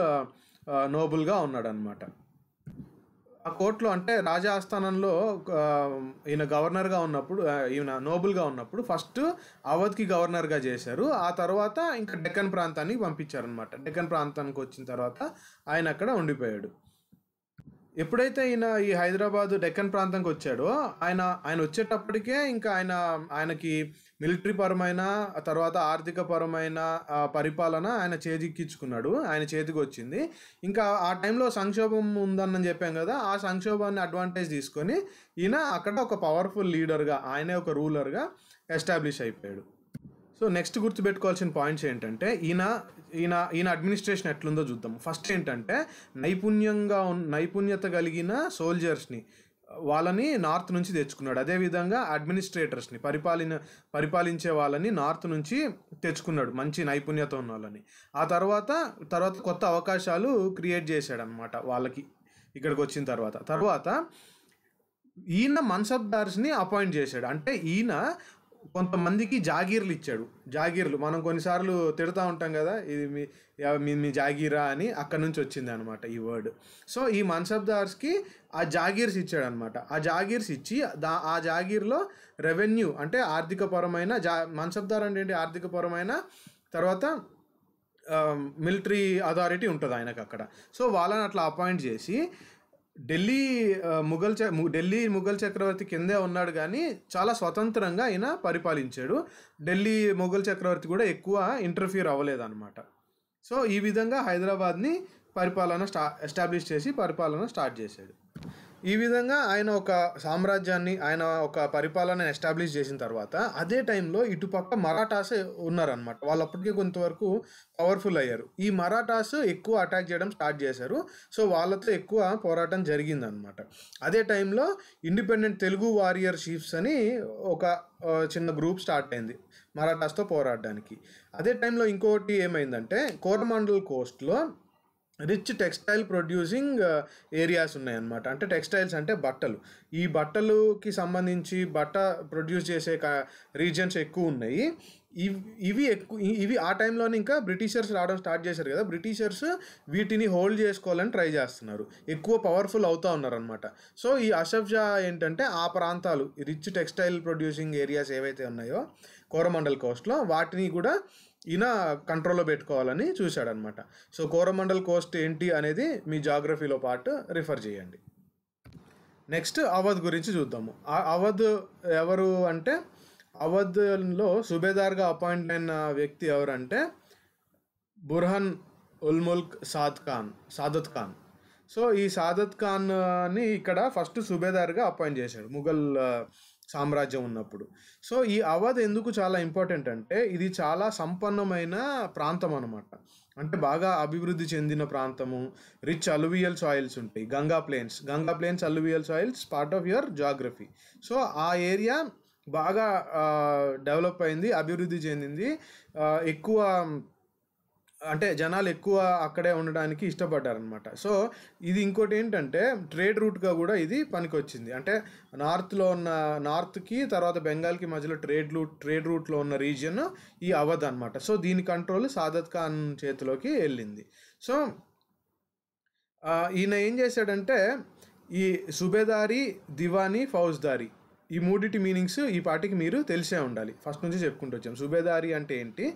నోబుల్గా ఉన్నాడనమాట ఆ కోర్టులో అంటే రాజా ఆస్థానంలో ఈయన గవర్నర్గా ఉన్నప్పుడు ఈయన నోబుల్గా ఉన్నప్పుడు ఫస్ట్ అవధ్కి గవర్నర్గా చేశారు ఆ తర్వాత ఇంకా డెక్కన్ ప్రాంతానికి పంపించారనమాట డెక్కన్ ప్రాంతానికి వచ్చిన తర్వాత ఆయన అక్కడ ఉండిపోయాడు ఎప్పుడైతే ఈయన ఈ హైదరాబాద్ డెక్కన్ ప్రాంతంకి వచ్చాడో ఆయన ఆయన వచ్చేటప్పటికే ఇంకా ఆయన ఆయనకి మిలిటరీ పరమైన తర్వాత ఆర్థిక పరమైన పరిపాలన ఆయన చేజిక్కించుకున్నాడు ఆయన చేతికి వచ్చింది ఇంకా ఆ టైంలో సంక్షోభం ఉందని చెప్పాం కదా ఆ సంక్షోభాన్ని అడ్వాంటేజ్ తీసుకొని ఈయన అక్కడ ఒక పవర్ఫుల్ లీడర్గా ఆయనే ఒక రూలర్గా ఎస్టాబ్లిష్ అయిపోయాడు సో నెక్స్ట్ గుర్తుపెట్టుకోవాల్సిన పాయింట్స్ ఏంటంటే ఈయన ఈయన ఈయన అడ్మినిస్ట్రేషన్ ఎట్లుందో చూద్దాం ఫస్ట్ ఏంటంటే నైపుణ్యంగా నైపుణ్యత కలిగిన సోల్జర్స్ని వాళ్ళని నార్త్ నుంచి తెచ్చుకున్నాడు అదేవిధంగా అడ్మినిస్ట్రేటర్స్ని పరిపాలిన పరిపాలించే వాళ్ళని నార్త్ నుంచి తెచ్చుకున్నాడు మంచి నైపుణ్యత ఉన్న వాళ్ళని ఆ తర్వాత తర్వాత కొత్త అవకాశాలు క్రియేట్ చేశాడు అనమాట వాళ్ళకి ఇక్కడికి వచ్చిన తర్వాత తర్వాత ఈయన మన్సబ్దార్స్ని అపాయింట్ చేశాడు అంటే ఈయన కొంతమందికి జాగీర్లు ఇచ్చాడు జాగీర్లు మనం కొన్నిసార్లు తిడుతూ ఉంటాం కదా ఇది మీ మీ జాగీరా అని అక్కడి నుంచి వచ్చింది అనమాట ఈ వర్డ్ సో ఈ మన్సబ్దార్స్కి ఆ జాగీర్స్ ఇచ్చాడనమాట ఆ జాగీర్స్ ఇచ్చి దా ఆ జాగీర్లో రెవెన్యూ అంటే ఆర్థికపరమైన జా మన్సబ్దార్ అంటే ఏంటి ఆర్థికపరమైన తర్వాత మిలిటరీ అథారిటీ ఉంటుంది ఆయనకు అక్కడ సో వాళ్ళని అట్లా అపాయింట్ చేసి ఢిల్లీ ముఘల్ ఢిల్లీ ముఘల్ చక్రవర్తి కిందే ఉన్నాడు కానీ చాలా స్వతంత్రంగా ఆయన పరిపాలించాడు ఢిల్లీ ముఘల్ చక్రవర్తి కూడా ఎక్కువ ఇంటర్ఫియర్ అవ్వలేదన్నమాట సో ఈ విధంగా హైదరాబాద్ని పరిపాలన స్టా ఎస్టాబ్లిష్ చేసి పరిపాలన స్టార్ట్ చేశాడు ఈ విధంగా ఆయన ఒక సామ్రాజ్యాన్ని ఆయన ఒక పరిపాలన ఎస్టాబ్లిష్ చేసిన తర్వాత అదే టైంలో ఇటుపక్క మరాఠాస్ ఉన్నారనమాట వాళ్ళు అప్పటికే కొంతవరకు పవర్ఫుల్ అయ్యారు ఈ మరాఠాస్ ఎక్కువ అటాక్ చేయడం స్టార్ట్ చేశారు సో వాళ్ళతో ఎక్కువ పోరాటం జరిగిందనమాట అదే టైంలో ఇండిపెండెంట్ తెలుగు వారియర్ షీఫ్స్ అని ఒక చిన్న గ్రూప్ స్టార్ట్ అయింది మరాఠాస్తో పోరాడడానికి అదే టైంలో ఇంకోటి ఏమైందంటే కోరమాండల్ కోస్ట్లో రిచ్ టెక్స్టైల్ ప్రొడ్యూసింగ్ ఏరియాస్ ఉన్నాయన్నమాట అంటే టెక్స్టైల్స్ అంటే బట్టలు ఈ బట్టలుకి సంబంధించి బట్ట ప్రొడ్యూస్ చేసే రీజన్స్ ఎక్కువ ఉన్నాయి ఇవి ఎక్కువ ఇవి ఆ టైంలోనే ఇంకా బ్రిటిషర్స్ రావడం స్టార్ట్ చేశారు కదా బ్రిటిషర్స్ వీటిని హోల్డ్ చేసుకోవాలని ట్రై చేస్తున్నారు ఎక్కువ పవర్ఫుల్ అవుతూ ఉన్నారనమాట సో ఈ అషబ్జా ఏంటంటే ఆ ప్రాంతాలు రిచ్ టెక్స్టైల్ ప్రొడ్యూసింగ్ ఏరియాస్ ఏవైతే ఉన్నాయో కోరమండల్ కోస్ట్లో వాటిని కూడా ఈయన కంట్రోల్లో పెట్టుకోవాలని చూశాడనమాట సో కోరమండల్ కోస్ట్ ఏంటి అనేది మీ జాగ్రఫీలో పాటు రిఫర్ చేయండి నెక్స్ట్ అవధ్ గురించి చూద్దాము అవధ్ ఎవరు అంటే అవధ్లో సుబేదార్గా అపాయింట్ అయిన వ్యక్తి ఎవరంటే బుర్హన్ ఉల్ముల్క్ సాద్ ఖాన్ సాదత్ ఖాన్ సో ఈ సాదత్ ఖాన్ని ఇక్కడ ఫస్ట్ సుబేదార్గా అపాయింట్ చేశాడు ముఘల్ సామ్రాజ్యం ఉన్నప్పుడు సో ఈ అవధ్ ఎందుకు చాలా ఇంపార్టెంట్ అంటే ఇది చాలా సంపన్నమైన ప్రాంతం అనమాట అంటే బాగా అభివృద్ధి చెందిన ప్రాంతము రిచ్ అలువియల్ సాయిల్స్ ఉంటాయి Ganga plains Ganga plains alluvial soils part of your geography so ఆ ఏరియా బాగా డెవలప్ అయింది అభివృద్ధి చెందింది ఎక్కువ అంటే జనాలు ఎక్కువ అక్కడే ఉండడానికి ఇష్టపడ్డారనమాట సో ఇది ఇంకోటి ఏంటంటే ట్రేడ్ రూట్గా కూడా ఇది పనికొచ్చింది అంటే నార్త్లో ఉన్న నార్త్కి తర్వాత బెంగాల్కి మధ్యలో ట్రేడ్ రూట్ ట్రేడ్ రూట్లో ఉన్న రీజియన్ ఈ అవధ్ అనమాట సో దీని కంట్రోల్ సాదత్ ఖాన్ చేతిలోకి వెళ్ళింది సో ఈయన ఏం చేశాడంటే ఈ సుబేదారి దివానీ ఫౌజ్దారి ఈ మూడిటి మీనింగ్స్ ఈ పాటికి మీరు తెలిసే ఉండాలి ఫస్ట్ నుంచి చెప్పుకుంటూ వచ్చాం సుబేదారి అంటే ఏంటి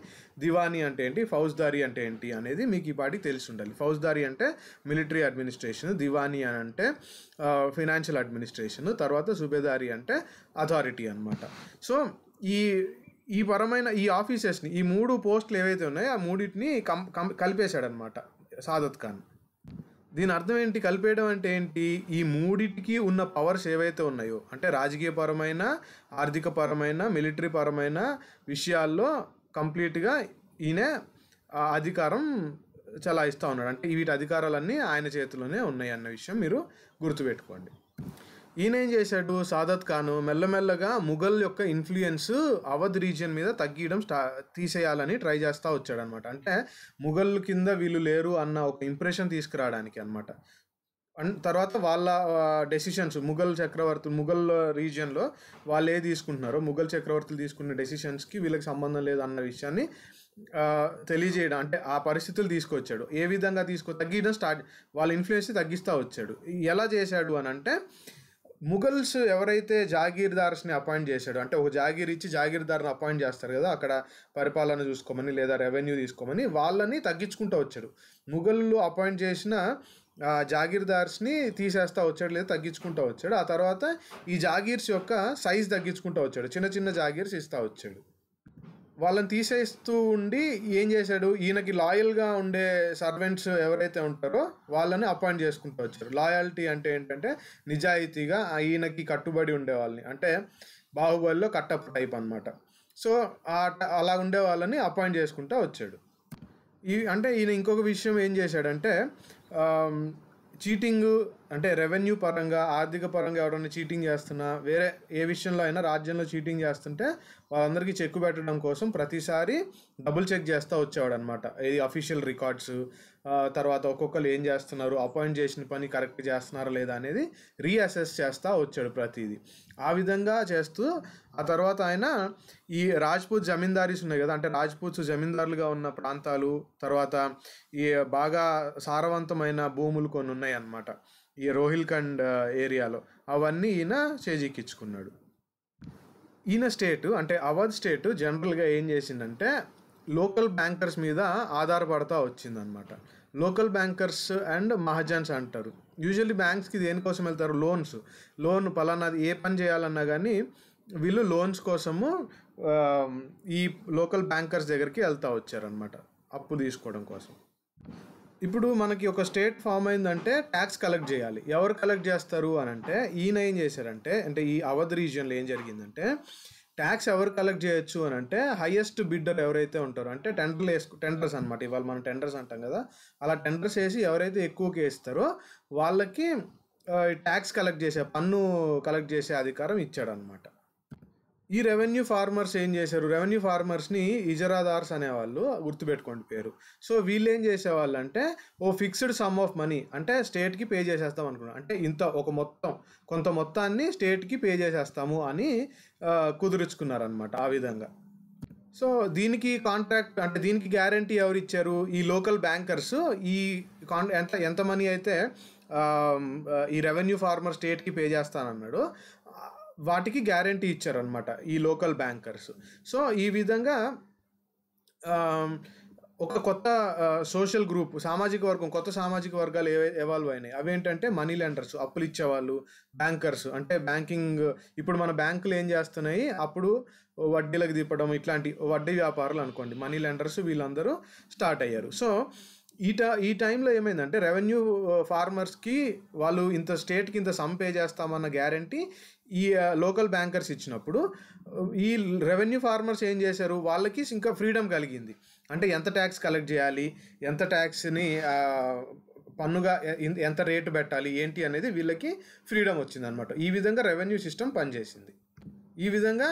దివానీ అంటే ఏంటి ఫౌజ్దారి అంటే ఏంటి అనేది మీకు ఈ పాటికి తెలిసి ఉండాలి ఫౌజ్దారి అంటే మిలిటరీ అడ్మినిస్ట్రేషన్ దివానీ అని అంటే ఫినాన్షియల్ అడ్మినిస్ట్రేషన్ తర్వాత సుబేదారి అంటే అథారిటీ అనమాట సో ఈ ఈ పరమైన ఈ ఆఫీసెస్ని ఈ మూడు పోస్టులు ఏవైతే ఉన్నాయో ఆ మూడింటిని కం కం కలిపేశాడనమాట సాదత్ ఖాన్ దీని అర్థం ఏంటి కలిపేయడం అంటే ఏంటి ఈ మూడిటికి ఉన్న పవర్స్ ఏవైతే ఉన్నాయో అంటే రాజకీయపరమైన ఆర్థిక పరమైన మిలిటరీ పరమైన విషయాల్లో కంప్లీట్గా ఈయన అధికారం చలాయిస్తూ ఉన్నాడు అంటే వీటి అధికారాలన్నీ ఆయన చేతిలోనే ఉన్నాయి అన్న విషయం మీరు గుర్తుపెట్టుకోండి ఈయన ఏం చేశాడు సాదత్ ఖాన్ మెల్లమెల్లగా ముఘల్ యొక్క ఇన్ఫ్లుయెన్స్ అవధ్ రీజియన్ మీద తగ్గియడం స్టా తీసేయాలని ట్రై చేస్తూ వచ్చాడనమాట అంటే ముఘల్ కింద వీళ్ళు లేరు అన్న ఒక ఇంప్రెషన్ తీసుకురావడానికి అనమాట అండ్ తర్వాత వాళ్ళ డెసిషన్స్ ముఘల్ చక్రవర్తులు ముఘల్ రీజియన్లో వాళ్ళు ఏ తీసుకుంటున్నారో ముఘల్ చక్రవర్తులు తీసుకున్న డెసిషన్స్కి వీళ్ళకి సంబంధం లేదు అన్న విషయాన్ని తెలియజేయడం అంటే ఆ పరిస్థితులు తీసుకొచ్చాడు ఏ విధంగా తీసుకో తగ్గించడం స్టార్ట్ వాళ్ళ ఇన్ఫ్లుయెన్స్ తగ్గిస్తూ వచ్చాడు ఎలా చేశాడు అని అంటే ముగల్స్ ఎవరైతే జాగీర్దార్స్ని అపాయింట్ చేశాడు అంటే ఒక జాగీర్ ఇచ్చి జాగీర్దార్ని అపాయింట్ చేస్తారు కదా అక్కడ పరిపాలన చూసుకోమని లేదా రెవెన్యూ తీసుకోమని వాళ్ళని తగ్గించుకుంటూ వచ్చాడు ముఘల్లు అపాయింట్ చేసిన జాగీర్దార్స్ని తీసేస్తా వచ్చాడు లేదా తగ్గించుకుంటూ వచ్చాడు ఆ తర్వాత ఈ జాగీర్స్ యొక్క సైజ్ తగ్గించుకుంటూ వచ్చాడు చిన్న చిన్న జాగీర్స్ ఇస్తూ వచ్చాడు వాళ్ళని తీసేస్తూ ఉండి ఏం చేశాడు ఈయనకి లాయల్గా ఉండే సర్వెంట్స్ ఎవరైతే ఉంటారో వాళ్ళని అపాయింట్ చేసుకుంటూ వచ్చారు లాయాలిటీ అంటే ఏంటంటే నిజాయితీగా ఈయనకి కట్టుబడి ఉండే వాళ్ళని అంటే బాహుబలిలో కట్టప్ టైప్ అనమాట సో అలా ఉండే వాళ్ళని అపాయింట్ చేసుకుంటూ వచ్చాడు ఈ అంటే ఈయన ఇంకొక విషయం ఏం చేశాడంటే చీటింగ్ అంటే రెవెన్యూ పరంగా ఆర్థిక పరంగా ఎవరైనా చీటింగ్ చేస్తున్నా వేరే ఏ విషయంలో అయినా రాజ్యంలో చీటింగ్ చేస్తుంటే వాళ్ళందరికీ చెక్కు పెట్టడం కోసం ప్రతిసారి డబుల్ చెక్ చేస్తూ వచ్చేవాడు అనమాట ఇది అఫీషియల్ రికార్డ్స్ తర్వాత ఒక్కొక్కరు ఏం చేస్తున్నారు అపాయింట్ చేసిన పని కరెక్ట్ చేస్తున్నారా లేదా అనేది రీఅసెస్ చేస్తూ వచ్చాడు ప్రతిదీ ఆ విధంగా చేస్తూ ఆ తర్వాత ఆయన ఈ రాజ్పూత్ జమీందారీస్ ఉన్నాయి కదా అంటే రాజ్పూత్ జమీందారులుగా ఉన్న ప్రాంతాలు తర్వాత ఈ బాగా సారవంతమైన భూములు కొన్ని ఉన్నాయి అన్నమాట ఈ రోహిల్ఖండ్ ఏరియాలో అవన్నీ ఈయన చేజీకిచ్చుకున్నాడు ఈయన స్టేటు అంటే అవధ్ స్టేటు జనరల్గా ఏం చేసిందంటే లోకల్ బ్యాంకర్స్ మీద ఆధారపడతా వచ్చిందనమాట లోకల్ బ్యాంకర్స్ అండ్ మహాజన్స్ అంటారు యూజువల్లీ బ్యాంక్స్కి దేనికోసం వెళ్తారు లోన్స్ లోన్ పలానా ఏ పని చేయాలన్నా కానీ వీళ్ళు లోన్స్ కోసము ఈ లోకల్ బ్యాంకర్స్ దగ్గరికి వెళ్తూ వచ్చారనమాట అప్పు తీసుకోవడం కోసం ఇప్పుడు మనకి ఒక స్టేట్ ఫామ్ అయిందంటే ట్యాక్స్ కలెక్ట్ చేయాలి ఎవరు కలెక్ట్ చేస్తారు అని అంటే ఈయన ఏం చేశారంటే అంటే ఈ అవధ్ రీజియన్లో ఏం జరిగిందంటే ట్యాక్స్ ఎవరు కలెక్ట్ చేయొచ్చు అని అంటే హైయెస్ట్ బిడ్డర్ ఎవరైతే ఉంటారో అంటే టెండర్లు వేసుకు టెండర్స్ అనమాట ఇవాళ మనం టెండర్స్ అంటాం కదా అలా టెండర్స్ వేసి ఎవరైతే ఎక్కువకి వేస్తారో వాళ్ళకి ట్యాక్స్ కలెక్ట్ చేసే పన్ను కలెక్ట్ చేసే అధికారం ఇచ్చాడనమాట ఈ రెవెన్యూ ఫార్మర్స్ ఏం చేశారు రెవెన్యూ ఫార్మర్స్ని ఇజరాదార్స్ అనేవాళ్ళు గుర్తుపెట్టుకోండి పేరు సో వీళ్ళు ఏం చేసేవాళ్ళు అంటే ఓ ఫిక్స్డ్ సమ్ ఆఫ్ మనీ అంటే స్టేట్కి పే చేసేస్తాం అనుకున్నాం అంటే ఇంత ఒక మొత్తం కొంత మొత్తాన్ని స్టేట్కి పే చేసేస్తాము అని కుదుర్చుకున్నారనమాట ఆ విధంగా సో దీనికి కాంట్రాక్ట్ అంటే దీనికి గ్యారంటీ ఎవరు ఇచ్చారు ఈ లోకల్ బ్యాంకర్స్ ఈ కాన్ ఎంత ఎంత మనీ అయితే ఈ రెవెన్యూ ఫార్మర్ స్టేట్కి పే చేస్తానన్నాడు వాటికి గ్యారంటీ ఇచ్చారనమాట ఈ లోకల్ బ్యాంకర్స్ సో ఈ విధంగా ఒక కొత్త సోషల్ గ్రూప్ సామాజిక వర్గం కొత్త సామాజిక వర్గాలు ఏ ఎవాల్వ్ అయినాయి అవేంటంటే మనీ లెండర్స్ అప్పులు ఇచ్చేవాళ్ళు బ్యాంకర్స్ అంటే బ్యాంకింగ్ ఇప్పుడు మన బ్యాంకులు ఏం చేస్తున్నాయి అప్పుడు వడ్డీలకు దిప్పడం ఇట్లాంటి వడ్డీ వ్యాపారాలు అనుకోండి మనీ లెండర్స్ వీళ్ళందరూ స్టార్ట్ అయ్యారు సో ఈ టా ఈ టైంలో ఏమైందంటే రెవెన్యూ ఫార్మర్స్కి వాళ్ళు ఇంత స్టేట్కి ఇంత సమ్ పే చేస్తామన్న గ్యారంటీ ఈ లోకల్ బ్యాంకర్స్ ఇచ్చినప్పుడు ఈ రెవెన్యూ ఫార్మర్స్ ఏం చేశారు వాళ్ళకి ఇంకా ఫ్రీడమ్ కలిగింది అంటే ఎంత ట్యాక్స్ కలెక్ట్ చేయాలి ఎంత ట్యాక్స్ని పన్నుగా ఎంత రేటు పెట్టాలి ఏంటి అనేది వీళ్ళకి ఫ్రీడమ్ వచ్చింది అనమాట ఈ విధంగా రెవెన్యూ సిస్టమ్ పనిచేసింది ఈ విధంగా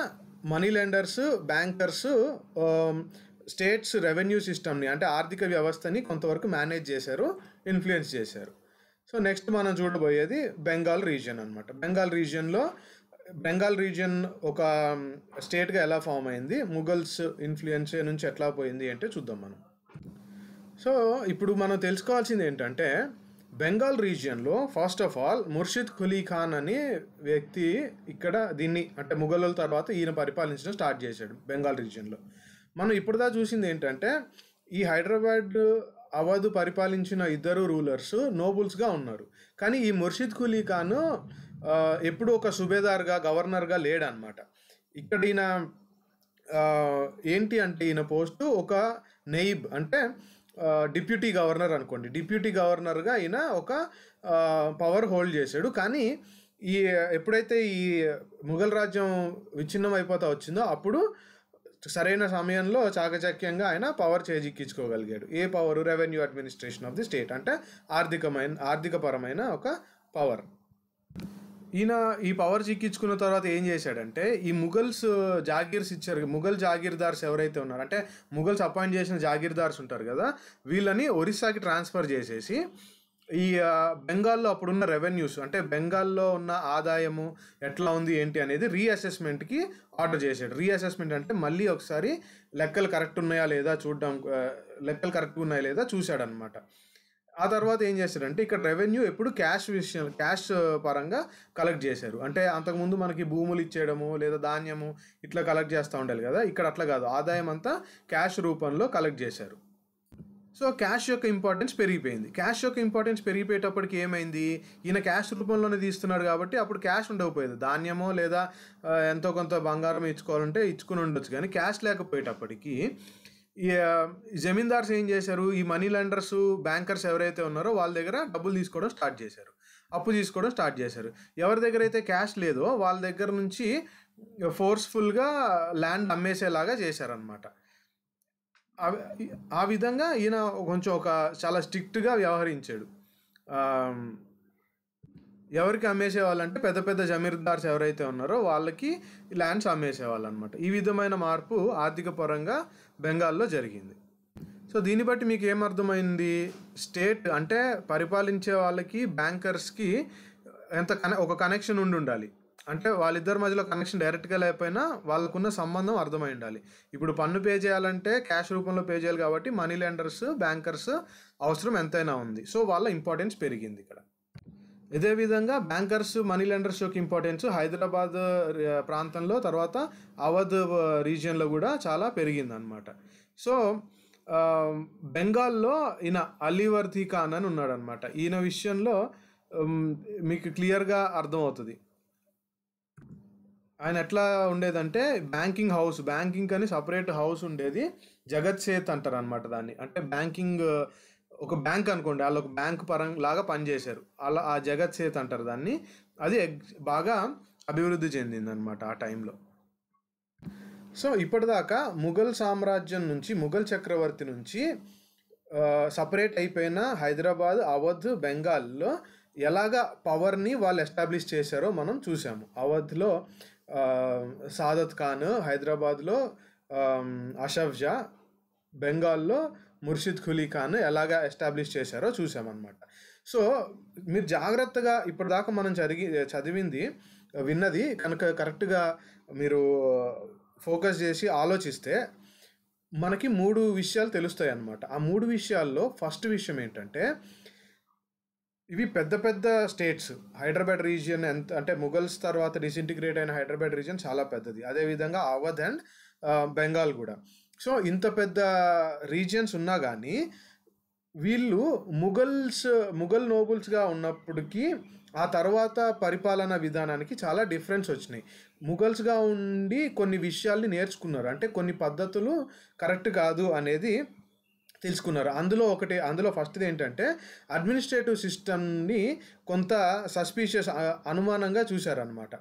money lenders bankers states revenue సిస్టమ్ని అంటే ఆర్థిక వ్యవస్థని కొంతవరకు మేనేజ్ చేశారు ఇన్ఫ్లుయెన్స్ చేశారు సో నెక్స్ట్ మనం చూడబోయేది బెంగాల్ రీజియన్ అనమాట బెంగాల్ రీజియన్లో బెంగాల్ రీజియన్ ఒక స్టేట్గా ఎలా ఫామ్ అయింది ముగల్స్ ఇన్ఫ్లుయెన్స్ నుంచి ఎట్లా పోయింది అంటే చూద్దాం మనం సో ఇప్పుడు మనం తెలుసుకోవాల్సింది ఏంటంటే బెంగాల్ రీజియన్లో first of all Murshid Quli Khan అని వ్యక్తి ఇక్కడ దీన్ని అంటే ముగలుల తర్వాత ఈయన పరిపాలించడం స్టార్ట్ చేశాడు బెంగాల్ రీజియన్లో మనం ఇప్పుడుదా చూసింది ఏంటంటే ఈ హైదరాబాద్ అవధు పరిపాలించిన ఇద్దరు రూలర్స్ నోబుల్స్గా ఉన్నారు కానీ ఈ ముర్షిద్ ఖులీ ఖాన్ ఎప్పుడు ఒక సుబేదార్గా గవర్నర్గా లేడనమాట ఇక్కడ ఈయన ఏంటి అంటే ఈయన పోస్టు ఒక నెయిబ్ అంటే డిప్యూటీ గవర్నర్ అనుకోండి డిప్యూటీ గవర్నర్గా ఈయన ఒక పవర్ హోల్డ్ చేశాడు కానీ ఈ ఎప్పుడైతే ఈ మొఘల్ రాజ్యం విచ్ఛిన్నం అయిపోతా వచ్చిందో అప్పుడు సరైన సమయంలో చాకచక్యంగా ఆయన పవర్ చేజిక్కించుకోగలిగాడు ఏ power revenue administration of the state అంటే ఆర్థికమైన ఆర్థికపరమైన ఒక పవర్ ఈయన ఈ పవర్ చిక్కించుకున్న తర్వాత ఏం చేశాడంటే ఈ ముగల్స్ జాగీర్స్ ఇచ్చారు ముగల్ జాగీర్దార్స్ ఎవరైతే ఉన్నారు అంటే ముగల్స్ అపాయింట్ చేసిన జాగీర్దార్స్ ఉంటారు కదా వీళ్ళని ఒరిస్సాకి ట్రాన్స్ఫర్ చేసేసి ఈ బెంగాల్లో అప్పుడున్న రెవెన్యూస్ అంటే బెంగాల్లో ఉన్న ఆదాయము ఎట్లా ఉంది ఏంటి అనేది రీఅసెస్మెంట్కి ఆర్డర్ చేశాడు రీఅసెస్మెంట్ అంటే మళ్ళీ ఒకసారి లెక్కలు కరెక్ట్ ఉన్నాయా లేదా చూడడం లెక్కలు కరెక్ట్గా ఉన్నాయా లేదా చూశాడనమాట ఆ తర్వాత ఏం చేశారంటే ఇక్కడ రెవెన్యూ ఎప్పుడు క్యాష్ విషయం క్యాష్ పరంగా కలెక్ట్ చేశారు అంటే అంతకుముందు మనకి భూములు ఇచ్చేయడము లేదా ధాన్యము ఇట్లా కలెక్ట్ చేస్తూ ఉండాలి కదా ఇక్కడ అట్లా కాదు ఆదాయం అంతా క్యాష్ రూపంలో కలెక్ట్ చేశారు సో క్యాష్ యొక్క ఇంపార్టెన్స్ పెరిగిపోయింది క్యాష్ యొక్క ఇంపార్టెన్స్ పెరిగిపోయేటప్పటికి ఏమైంది ఈయన క్యాష్ రూపంలోనే తీస్తున్నాడు కాబట్టి అప్పుడు క్యాష్ ఉండకపోయేది ధాన్యమో లేదా ఎంతో కొంత బంగారం ఇచ్చుకోవాలంటే ఇచ్చుకుని ఉండొచ్చు కానీ క్యాష్ లేకపోయేటప్పటికీ జమీందార్స్ ఏం చేశారు ఈ మనీ లెండర్స్ బ్యాంకర్స్ ఎవరైతే ఉన్నారో వాళ్ళ దగ్గర డబ్బులు తీసుకోవడం స్టార్ట్ చేశారు అప్పు తీసుకోవడం స్టార్ట్ చేశారు ఎవరి దగ్గర అయితే క్యాష్ లేదో వాళ్ళ దగ్గర నుంచి ఫోర్స్ఫుల్గా ల్యాండ్ అమ్మేసేలాగా చేశారనమాట ఆ విధంగా ఈయన కొంచెం ఒక చాలా స్ట్రిక్ట్గా వ్యవహరించాడు ఎవరికి అమ్మేసేవాళ్ళంటే పెద్ద పెద్ద జమీర్దార్స్ ఎవరైతే ఉన్నారో వాళ్ళకి ల్యాండ్స్ అమ్మేసేవాళ్ళు అనమాట ఈ విధమైన మార్పు ఆర్థిక పరంగా బెంగాల్లో జరిగింది సో దీన్ని బట్టి మీకు ఏమర్థమైంది స్టేట్ అంటే పరిపాలించే వాళ్ళకి బ్యాంకర్స్కి ఎంత కనె ఒక కనెక్షన్ ఉండి ఉండాలి అంటే వాళ్ళిద్దరి మధ్యలో కనెక్షన్ డైరెక్ట్గా లేకపోయినా వాళ్ళకున్న సంబంధం అర్థమై ఉండాలి ఇప్పుడు పన్ను పే చేయాలంటే క్యాష్ రూపంలో పే చేయాలి కాబట్టి మనీ లెండర్స్ బ్యాంకర్స్ అవసరం ఎంతైనా ఉంది సో వాళ్ళ ఇంపార్టెన్స్ పెరిగింది ఇక్కడ ఇదే విధంగా బ్యాంకర్స్ మనీ లెండర్స్ షోకి ఇంపార్టెన్స్ హైదరాబాద్ ప్రాంతంలో తర్వాత అవధ్ రీజియన్లో కూడా చాలా పెరిగిందనమాట సో బెంగాల్లో ఈయన అలీవర్ధి ఖాన్ అని ఉన్నాడనమాట ఈయన విషయంలో మీకు క్లియర్గా అర్థమవుతుంది ఆయన ఎట్లా ఉండేదంటే బ్యాంకింగ్ హౌస్ బ్యాంకింగ్ అని సపరేట్ హౌస్ ఉండేది జగత్ సేత్ అంటారు అనమాట దాన్ని అంటే బ్యాంకింగ్ ఒక బ్యాంక్ అనుకోండి వాళ్ళు ఒక బ్యాంక్ పరం లాగా పనిచేశారు అలా ఆ జగత్ సేత్ అంటారు దాన్ని అది బాగా అభివృద్ధి చెందిందనమాట ఆ టైంలో సో ఇప్పటిదాకా ముఘల్ సామ్రాజ్యం నుంచి ముఘల్ చక్రవర్తి నుంచి సపరేట్ అయిపోయిన హైదరాబాద్ అవధ్ బెంగాల్లో ఎలాగ పవర్ని వాళ్ళు ఎస్టాబ్లిష్ చేశారో మనం చూసాము అవధ్లో సాదత్ ఖాన్ హైదరాబాద్లో అషఫ్ జా బెంగాల్లో ముర్షిద్ ఖులీ ఖాన్ ఎలాగా ఎస్టాబ్లిష్ చేశారో చూసామన్నమాట సో మీరు జాగ్రత్తగా ఇప్పటిదాకా మనం చదివి చదివింది విన్నది కనుక కరెక్ట్గా మీరు ఫోకస్ చేసి ఆలోచిస్తే మనకి మూడు విషయాలు తెలుస్తాయి అన్నమాట ఆ మూడు విషయాల్లో ఫస్ట్ విషయం ఏంటంటే ఇవి పెద్ద పెద్ద స్టేట్స్ హైదరాబాద్ రీజియన్ ఎంత అంటే ముగల్స్ తర్వాత డిసింటిగ్రేట్ అయిన హైదరాబాద్ రీజియన్ చాలా పెద్దది అదేవిధంగా అవధ్ అండ్ బెంగాల్ కూడా సో ఇంత పెద్ద రీజియన్స్ ఉన్నా కానీ వీళ్ళు ముగల్స్ ముగల్ నోబుల్స్గా ఉన్నప్పటికీ ఆ తర్వాత పరిపాలన విధానానికి చాలా డిఫరెన్స్ వచ్చినాయి ముగల్స్గా ఉండి కొన్ని విషయాల్ని నేర్చుకున్నారు అంటే కొన్ని పద్ధతులు కరెక్ట్ కాదు అనేది తెలుసుకున్నారు అందులో ఒకటి అందులో ఫస్ట్ది ఏంటంటే అడ్మినిస్ట్రేటివ్ సిస్టమ్ని కొంత సస్పీషియస్ అనుమానంగా చూశారనమాట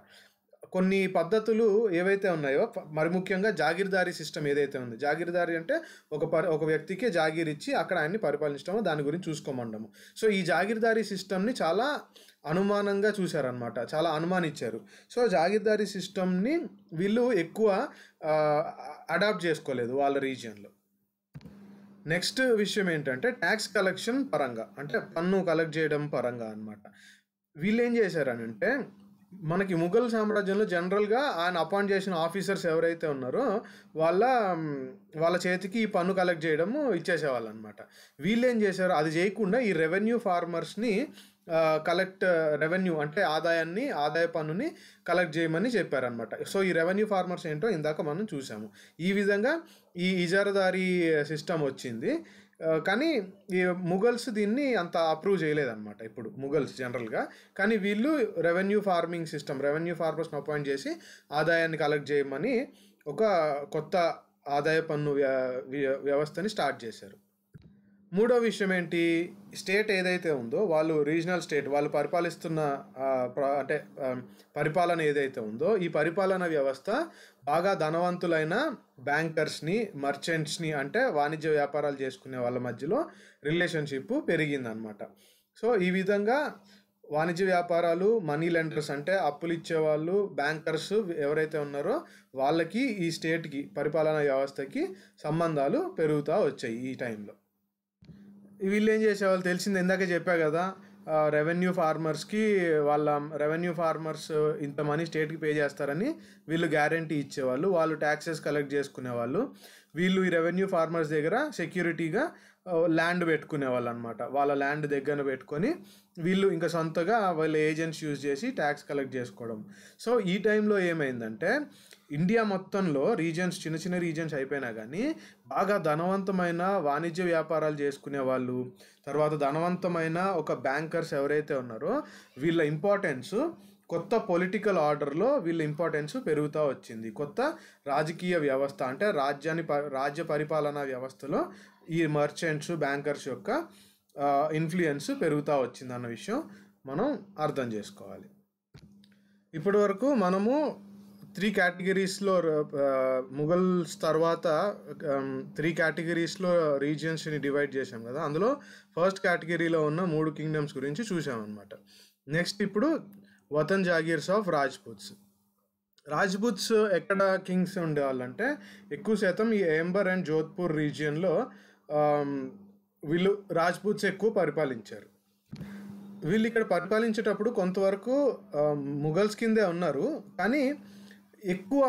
కొన్ని పద్ధతులు ఏవైతే ఉన్నాయో మరి ముఖ్యంగా జాగీర్దారీ సిస్టమ్ ఏదైతే ఉంది జాగీర్దారీ అంటే ఒక పరి ఒక వ్యక్తికి జాగీర్ ఇచ్చి అక్కడ ఆయన్ని పరిపాలించడము దాని గురించి చూసుకోమండము సో ఈ జాగీర్దారీ సిస్టమ్ని చాలా అనుమానంగా చూశారనమాట చాలా అనుమానించారు సో జాగీర్దారీ సిస్టమ్ని వీళ్ళు ఎక్కువ అడాప్ట్ చేసుకోలేదు వాళ్ళ రీజియన్లో నెక్స్ట్ విషయం ఏంటంటే ట్యాక్స్ కలెక్షన్ పరంగా అంటే పన్ను కలెక్ట్ చేయడం పరంగా అనమాట వీళ్ళు ఏం చేశారనంటే మనకి ముఘల్ సామ్రాజ్యంలో జనరల్గా ఆయన అపాయింట్ చేసిన ఆఫీసర్స్ ఎవరైతే ఉన్నారో వాళ్ళ వాళ్ళ చేతికి ఈ పన్ను కలెక్ట్ చేయడము ఇచ్చేసేవాళ్ళు అనమాట వీళ్ళేం చేశారు అది చేయకుండా ఈ రెవెన్యూ ఫార్మర్స్ని కలెక్ట్ రెవెన్యూ అంటే ఆదాయాన్ని ఆదాయ పన్నుని కలెక్ట్ చేయమని చెప్పారనమాట సో ఈ రెవెన్యూ ఫార్మర్స్ ఏంటో ఇందాక మనం చూసాము ఈ విధంగా ఈ ఇజారదారీ సిస్టమ్ వచ్చింది కానీ ఈ ముగల్స్ దీన్ని అంత అప్రూవ్ చేయలేదన్నమాట ఇప్పుడు ముగల్స్ జనరల్గా కానీ వీళ్ళు రెవెన్యూ ఫార్మింగ్ సిస్టమ్ రెవెన్యూ ఫార్మర్స్ని అపాయింట్ చేసి ఆదాయాన్ని కలెక్ట్ చేయమని ఒక కొత్త ఆదాయ పన్ను వ్యవస్థని స్టార్ట్ చేశారు మూడో విషయం ఏంటి స్టేట్ ఏదైతే ఉందో వాళ్ళు రీజనల్ స్టేట్ వాళ్ళు పరిపాలిస్తున్న అంటే పరిపాలన ఏదైతే ఉందో ఈ పరిపాలన వ్యవస్థ బాగా ధనవంతులైన బ్యాంకర్స్ని మర్చెంట్స్ని అంటే వాణిజ్య వ్యాపారాలు చేసుకునే వాళ్ళ మధ్యలో రిలేషన్షిప్ పెరిగిందనమాట సో ఈ విధంగా వాణిజ్య వ్యాపారాలు మనీ లెండర్స్ అంటే అప్పులు ఇచ్చేవాళ్ళు బ్యాంకర్స్ ఎవరైతే ఉన్నారో వాళ్ళకి ఈ స్టేట్కి పరిపాలనా వ్యవస్థకి సంబంధాలు పెరుగుతూ వచ్చాయి ఈ టైంలో వీళ్ళు ఏం చేసేవాళ్ళు తెలిసింది ఇందాక చెప్పా కదా రెవెన్యూ ఫార్మర్స్కి వాళ్ళ రెవెన్యూ ఫార్మర్స్ ఇంత మనీ స్టేట్కి పే చేస్తారని వీళ్ళు గ్యారంటీ ఇచ్చేవాళ్ళు వాళ్ళు ట్యాక్సెస్ కలెక్ట్ చేసుకునేవాళ్ళు వీళ్ళు ఈ రెవెన్యూ ఫార్మర్స్ దగ్గర సెక్యూరిటీగా ల్యాండ్ పెట్టుకునేవాళ్ళు అనమాట వాళ్ళ ల్యాండ్ దగ్గర పెట్టుకొని వీళ్ళు ఇంకా సొంతగా వాళ్ళ ఏజెంట్స్ యూజ్ చేసి ట్యాక్స్ కలెక్ట్ చేసుకోవడం సో ఈ టైంలో ఏమైందంటే ఇండియా మొత్తంలో రీజియన్స్ చిన్న చిన్న రీజియన్స్ అయిపోయినా కానీ బాగా ధనవంతమైన వాణిజ్య వ్యాపారాలు చేసుకునే వాళ్ళు తర్వాత ధనవంతమైన ఒక బ్యాంకర్స్ ఎవరైతే ఉన్నారో వీళ్ళ ఇంపార్టెన్స్ కొత్త పొలిటికల్ ఆర్డర్లో వీళ్ళ ఇంపార్టెన్స్ పెరుగుతూ వచ్చింది కొత్త రాజకీయ వ్యవస్థ అంటే రాజ్యాన్ని రాజ్య పరిపాలనా వ్యవస్థలో ఈ మర్చెంట్స్ బ్యాంకర్స్ యొక్క ఇన్ఫ్లుయెన్స్ పెరుగుతూ వచ్చింది అన్న విషయం మనం అర్థం చేసుకోవాలి ఇప్పటి వరకు మనము త్రీ కేటగిరీస్లో ముగల్స్ తర్వాత త్రీ కేటగిరీస్లో రీజియన్స్ని డివైడ్ చేశాం కదా అందులో ఫస్ట్ కేటగిరీలో ఉన్న మూడు కింగ్డమ్స్ గురించి చూసామన్నమాట నెక్స్ట్ ఇప్పుడు వతన్ జాగీర్స్ ఆఫ్ రాజ్పుత్స్ రాజ్పుత్స్ ఎక్కడ కింగ్స్ ఉండేవాళ్ళంటే ఎక్కువ శాతం ఈ ఏంబర్ అండ్ జోధ్పూర్ రీజియన్లో వీళ్ళు రాజ్పుత్స్ ఎక్కువ పరిపాలించారు వీళ్ళు ఇక్కడ పరిపాలించేటప్పుడు కొంతవరకు ముగల్స్ కిందే ఉన్నారు కానీ ఎక్కువ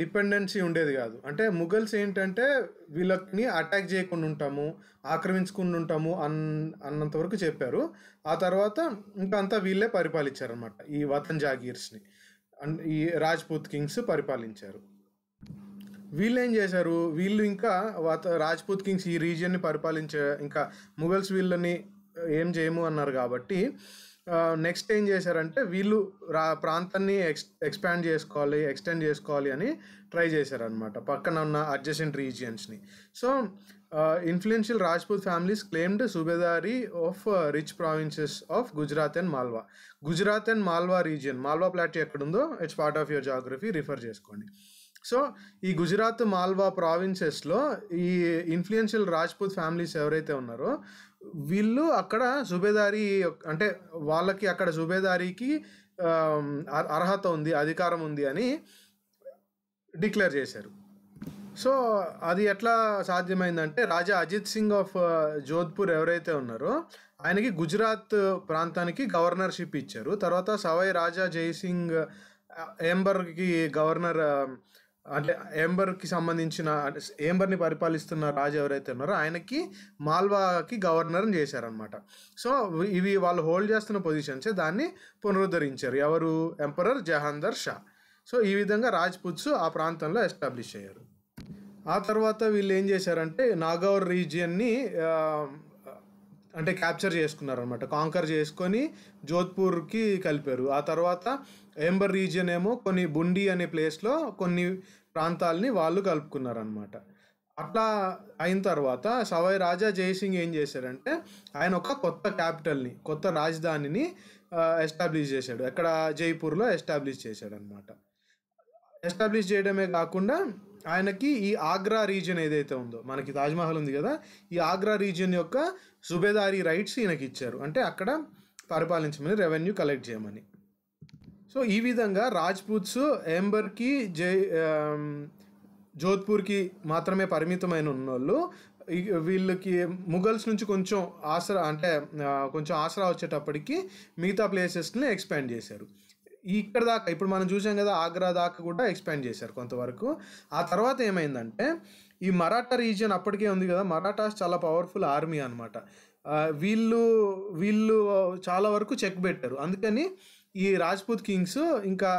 డిపెండెన్సీ ఉండేది కాదు అంటే ముగల్స్ ఏంటంటే వీళ్ళని అటాక్ చేయకుండా ఉంటాము ఆక్రమించుకుని ఉంటాము అన్ అన్నంత వరకు చెప్పారు ఆ తర్వాత ఇంకా అంతా వీళ్ళే పరిపాలించారనమాట ఈ వతన్ జాగీర్స్ని ఈ రాజ్పూత్ కింగ్స్ పరిపాలించారు వీళ్ళు ఏం చేశారు వీళ్ళు ఇంకా వాత రాజ్పూత్ కింగ్స్ ఈ రీజియన్ని పరిపాలించే ఇంకా ముగల్స్ వీళ్ళని ఏం చేయము అన్నారు కాబట్టి నెక్స్ట్ ఏం చేశారంటే వీళ్ళు రా ప్రాంతాన్ని ఎక్స్ ఎక్స్పాండ్ చేసుకోవాలి ఎక్స్టెండ్ చేసుకోవాలి అని ట్రై చేశారనమాట పక్కన ఉన్న అడ్జసెంట్ రీజియన్స్ని so influential Rajput families claimed subahdari of rich provinces of Gujarat and Malwa Gujarat and Malwa region Malwa plateau ఎక్కడుందో it's part of your geography refer చేసుకోండి సో ఈ గుజరాత్ మాల్వా ప్రావిన్సెస్లో ఈ ఇన్ఫ్లుయెన్షియల్ రాజ్పూత్ ఫ్యామిలీస్ ఎవరైతే ఉన్నారో వీళ్ళు అక్కడ సుబేదారి అంటే వాళ్ళకి అక్కడ సుబేదారికి అర్హత ఉంది అధికారం ఉంది అని డిక్లేర్ చేశారు సో అది ఎట్లా సాధ్యమైందంటే రాజా అజిత్ సింగ్ ఆఫ్ జోధ్పూర్ ఎవరైతే ఉన్నారో ఆయనకి గుజరాత్ ప్రాంతానికి గవర్నర్షిప్ ఇచ్చారు తర్వాత సవై రాజా జయసింగ్ ఏంబర్కి గవర్నర్ అంటే ఏంబర్కి సంబంధించిన ఏంబర్ని పరిపాలిస్తున్న రాజు ఎవరైతే ఉన్నారో ఆయనకి మాల్వాకి గవర్నర్ని చేశారనమాట సో ఇవి వాళ్ళు హోల్డ్ చేస్తున్న పొజిషన్స్ దాన్ని పునరుద్ధరించారు ఎవరు ఎంపరర్ జహాందర్ షా సో ఈ విధంగా రాజ్పుత్స్ ఆ ప్రాంతంలో ఎస్టాబ్లిష్ అయ్యారు ఆ తర్వాత వీళ్ళు ఏం చేశారంటే నాగౌర్ రీజియన్ని అంటే క్యాప్చర్ చేసుకున్నారనమాట కాంకర్ చేసుకొని జోధ్పూర్కి కలిపారు ఆ తర్వాత ఎంబర్ రీజియన్ ఏమో కొన్ని బుండి అనే ప్లేస్లో కొన్ని ప్రాంతాలని వాళ్ళు కలుపుకున్నారనమాట అట్లా అయిన తర్వాత సవాయి రాజా జయసింగ్ ఏం చేశాడంటే ఆయన ఒక కొత్త క్యాపిటల్ని కొత్త రాజధానిని ఎస్టాబ్లిష్ చేశాడు ఎక్కడ జైపూర్లో ఎస్టాబ్లిష్ చేశాడు అనమాట ఎస్టాబ్లిష్ చేయడమే కాకుండా ఆయనకి ఈ ఆగ్రా రీజియన్ ఏదైతే ఉందో మనకి తాజ్మహల్ ఉంది కదా ఈ ఆగ్రా రీజియన్ యొక్క సుబేదారి రైట్స్ ఈయనకి ఇచ్చారు అంటే అక్కడ పరిపాలించమని రెవెన్యూ కలెక్ట్ చేయమని సో ఈ విధంగా రాజ్పూత్స్ ఏంబర్కి జై జోధ్పూర్కి మాత్రమే పరిమితమైన ఉన్నోళ్ళు వీళ్ళకి ముగల్స్ నుంచి కొంచెం ఆసరా అంటే కొంచెం ఆసరా వచ్చేటప్పటికి మిగతా ప్లేసెస్ని ఎక్స్పాండ్ చేశారు ఇక్కడ దాకా ఇప్పుడు మనం చూసాం కదా ఆగ్రా దాకా కూడా ఎక్స్పాండ్ చేశారు కొంతవరకు ఆ తర్వాత ఏమైందంటే ఈ మరాఠా రీజియన్ అప్పటికే ఉంది కదా మరాఠాస్ చాలా పవర్ఫుల్ ఆర్మీ అనమాట వీళ్ళు వీళ్ళు చాలా వరకు చెక్ పెట్టారు అందుకని ఈ రాజ్పూత్ కింగ్స్ ఇంకా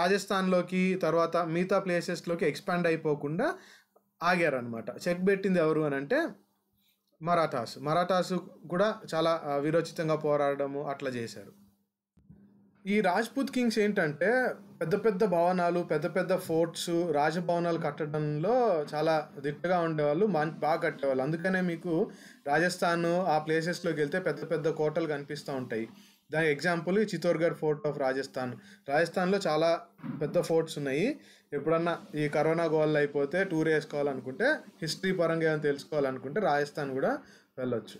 రాజస్థాన్లోకి తర్వాత మిగతా ప్లేసెస్లోకి ఎక్స్పాండ్ అయిపోకుండా ఆగారనమాట చెక్ పెట్టింది ఎవరు అని అంటే మరాఠాస్ మరాఠాస్ కూడా చాలా విరోచితంగా పోరాడము అట్లా చేశారు ఈ రాజ్పూత్ కింగ్స్ ఏంటంటే పెద్ద పెద్ద భవనాలు పెద్ద పెద్ద ఫోర్ట్స్ రాజభవనాలు కట్టడంలో చాలా దిట్టగా ఉండేవాళ్ళు మంచి బాగా కట్టేవాళ్ళు అందుకనే మీకు రాజస్థాన్ ఆ ప్లేసెస్లోకి వెళ్తే పెద్ద పెద్ద కోటలు కనిపిస్తూ ఉంటాయి దాని example Chittorgarh fort of Rajasthan రాజస్థాన్లో చాలా పెద్ద ఫోర్ట్స్ ఉన్నాయి ఎప్పుడన్నా ఈ కరోనా గోల్ అయిపోతే టూర్ వేసుకోవాలనుకుంటే హిస్టరీ పరంగా ఏమైనా తెలుసుకోవాలనుకుంటే రాజస్థాన్ కూడా వెళ్ళొచ్చు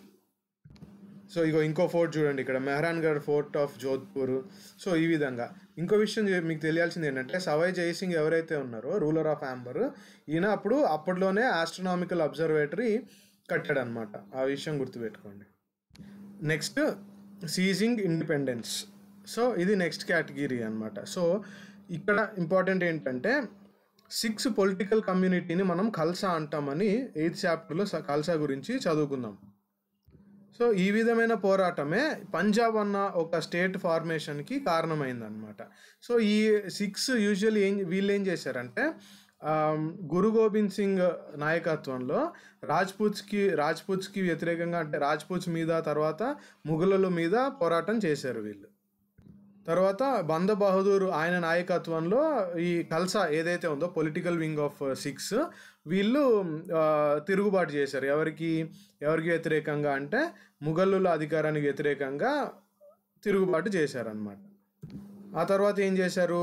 సో ఇగో ఇంకో ఫోర్ట్ చూడండి ఇక్కడ Mehrangarh fort of Jodhpur so ఈ విధంగా ఇంకో విషయం మీకు తెలియాల్సింది ఏంటంటే సవై జయసింగ్ ఎవరైతే ఉన్నారో రూలర్ ఆఫ్ ఆంబర్ ఈయన అప్పుడు అప్పట్లోనే ఆస్ట్రనామికల్ అబ్జర్వేటరీ కట్టాడనమాట ఆ విషయం గుర్తుపెట్టుకోండి నెక్స్ట్ సీజింగ్ ఇండిపెండెన్స్ సో ఇది నెక్స్ట్ కేటగిరీ అనమాట సో ఇక్కడ ఇంపార్టెంట్ ఏంటంటే సిక్స్ పొలిటికల్ కమ్యూనిటీని మనం కల్సా అంటామని ఎయిత్ చాప్టర్లో కల్సా గురించి చదువుకుందాం సో ఈ విధమైన పోరాటమే పంజాబ్ అన్న ఒక స్టేట్ ఫార్మేషన్కి కారణమైందనమాట సో ఈ సిక్స్ యూజువల్ ఏం వీళ్ళు ఏం చేశారంటే గురు గోబింద్ సింగ్ నాయకత్వంలో రాజ్పూత్స్కి రాజ్పూత్స్కి వ్యతిరేకంగా అంటే రాజ్పూత్స్ మీద తర్వాత ముఘలుల మీద పోరాటం చేశారు వీళ్ళు తర్వాత బంద బహదూర్ ఆయన నాయకత్వంలో ఈ కల్సా ఏదైతే ఉందో పొలిటికల్ వింగ్ ఆఫ్ సిక్స్ వీళ్ళు తిరుగుబాటు చేశారు ఎవరికి ఎవరికి వ్యతిరేకంగా అంటే ముఘలుల అధికారానికి వ్యతిరేకంగా తిరుగుబాటు చేశారనమాట ఆ తర్వాత ఏం చేశారు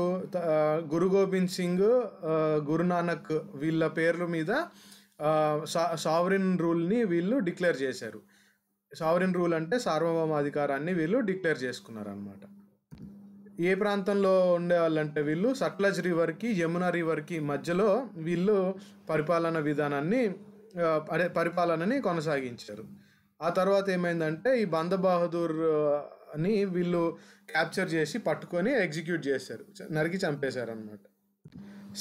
గురు గోబింద్ సింగ్ గురునానక్ వీళ్ళ పేర్ల మీద సా సావరిన్ రూల్ని వీళ్ళు డిక్లేర్ చేశారు సావరిన్ రూల్ అంటే సార్వభౌమాధికారాన్ని వీళ్ళు డిక్లేర్ చేసుకున్నారు అనమాట ఏ ప్రాంతంలో ఉండేవాళ్ళంటే వీళ్ళు సట్లజ్ రివర్కి యమునా రివర్కి మధ్యలో వీళ్ళు పరిపాలన విధానాన్ని అదే పరిపాలనని కొనసాగించారు ఆ తర్వాత ఏమైందంటే ఈ బంద బహదూర్ అని వీళ్ళు క్యాప్చర్ చేసి పట్టుకొని ఎగ్జిక్యూట్ చేశారు నరికి చంపేశారు అనమాట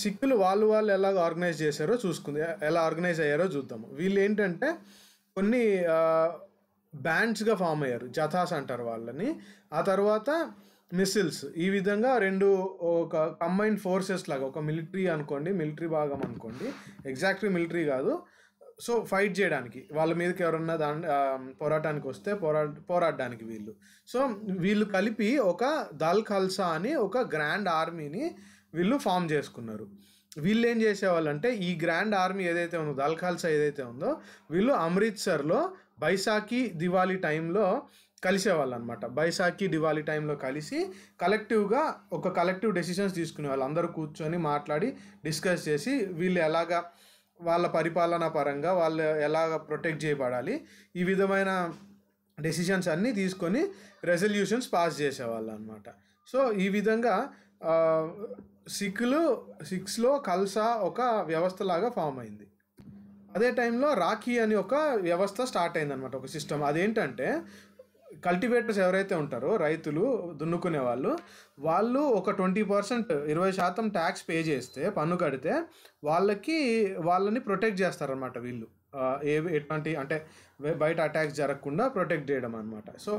సిక్కులు వాళ్ళు వాళ్ళు ఎలా ఆర్గనైజ్ చేశారో చూసుకుంది ఎలా ఆర్గనైజ్ అయ్యారో చూద్దాము వీళ్ళు ఏంటంటే కొన్ని బ్యాండ్స్గా ఫామ్ అయ్యారు జథాస్ అంటారు వాళ్ళని ఆ తర్వాత మిస్సిల్స్ ఈ విధంగా రెండు ఒక కంబైన్ ఫోర్సెస్ లాగా ఒక మిలిటరీ అనుకోండి మిలిటరీ భాగం అనుకోండి ఎగ్జాక్ట్లీ మిలిటరీ కాదు సో ఫైట్ చేయడానికి వాళ్ళ మీదకి ఎవరన్నా దాని పోరాటానికి వస్తే పోరా పోరాడడానికి వీళ్ళు సో వీళ్ళు కలిపి ఒక దల్ ఖల్సా అని ఒక గ్రాండ్ ఆర్మీని వీళ్ళు ఫామ్ చేసుకున్నారు వీళ్ళు ఏం చేసేవాళ్ళంటే ఈ గ్రాండ్ ఆర్మీ ఏదైతే ఉందో దల్ ఖల్సా ఏదైతే ఉందో వీళ్ళు అమృత్సర్లో బైశాఖి దివాళీ టైంలో కలిసేవాళ్ళు అనమాట బైసాఖి దివాళీ టైంలో కలిసి కలెక్టివ్గా ఒక కలెక్టివ్ డెసిషన్స్ తీసుకునేవాళ్ళు అందరూ కూర్చొని మాట్లాడి డిస్కస్ చేసి వీళ్ళు ఎలాగా వాళ్ళ పరిపాలన పరంగా వాళ్ళు ఎలాగ ప్రొటెక్ట్ చేయబడాలి ఈ విధమైన డెసిషన్స్ అన్నీ తీసుకొని రెజల్యూషన్స్ పాస్ చేసేవాళ్ళు అనమాట సో ఈ విధంగా సిక్లు సిక్స్లో కల్సా ఒక వ్యవస్థలాగా ఫామ్ అయింది అదే టైంలో రాఖీ అని ఒక వ్యవస్థ స్టార్ట్ అయిందనమాట ఒక సిస్టమ్ అదేంటంటే కల్టివేటర్స్ ఎవరైతే ఉంటారో రైతులు దున్నుకునే వాళ్ళు వాళ్ళు ఒక ట్వంటీ పర్సెంట్ ఇరవై శాతం ట్యాక్స్ పే చేస్తే పన్ను కడితే వాళ్ళకి వాళ్ళని ప్రొటెక్ట్ చేస్తారనమాట వీళ్ళు ఏ ఎటువంటి అంటే బయట అటాక్స్ జరగకుండా ప్రొటెక్ట్ చేయడం అనమాట సో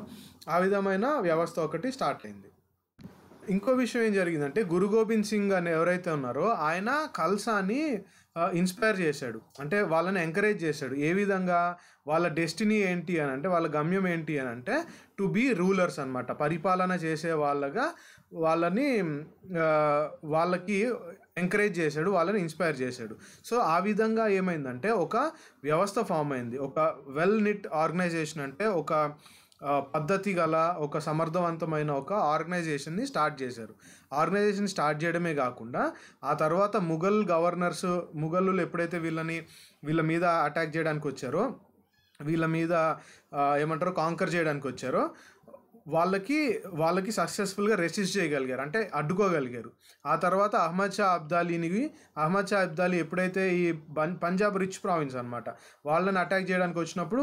ఆ విధమైన వ్యవస్థ ఒకటి స్టార్ట్ అయింది ఇంకో విషయం ఏం జరిగిందంటే గురు గోబింద్ సింగ్ అని ఎవరైతే ఉన్నారో ఆయన కల్సాని ఇన్స్పైర్ చేశాడు అంటే వాళ్ళని ఎంకరేజ్ చేశాడు ఏ విధంగా వాళ్ళ డెస్టినీ ఏంటి అని అంటే వాళ్ళ గమ్యం ఏంటి అని అంటే టు బి రూలర్స్ అనమాట పరిపాలన చేసే వాళ్ళగా వాళ్ళని వాళ్ళకి ఎంకరేజ్ చేశాడు వాళ్ళని ఇన్స్పైర్ చేశాడు సో ఆ విధంగా ఏమైందంటే ఒక వ్యవస్థ ఫామ్ అయింది ఒక వెల్ నిట్ ఆర్గనైజేషన్ అంటే ఒక పద్ధతి గల ఒక సమర్థవంతమైన ఒక ఆర్గనైజేషన్ని స్టార్ట్ చేశారు ఆర్గనైజేషన్ స్టార్ట్ చేయడమే కాకుండా ఆ తర్వాత ముఘల్ గవర్నర్స్ ముఘలులు ఎప్పుడైతే వీళ్ళని వీళ్ళ మీద అటాక్ చేయడానికి వచ్చారో వీళ్ళ మీద ఏమంటారు కాంకర్ చేయడానికి వచ్చారో వాళ్ళకి వాళ్ళకి సక్సెస్ఫుల్గా రెసిస్ట్ చేయగలిగారు అంటే అడ్డుకోగలిగారు ఆ తర్వాత అహ్మద్ షా అబ్దాలీనివి అహ్మద్ షా అబ్దాలీ ఎప్పుడైతే ఈ పంజాబ్ రిచ్ ప్రావిన్స్ అనమాట వాళ్ళని అటాక్ చేయడానికి వచ్చినప్పుడు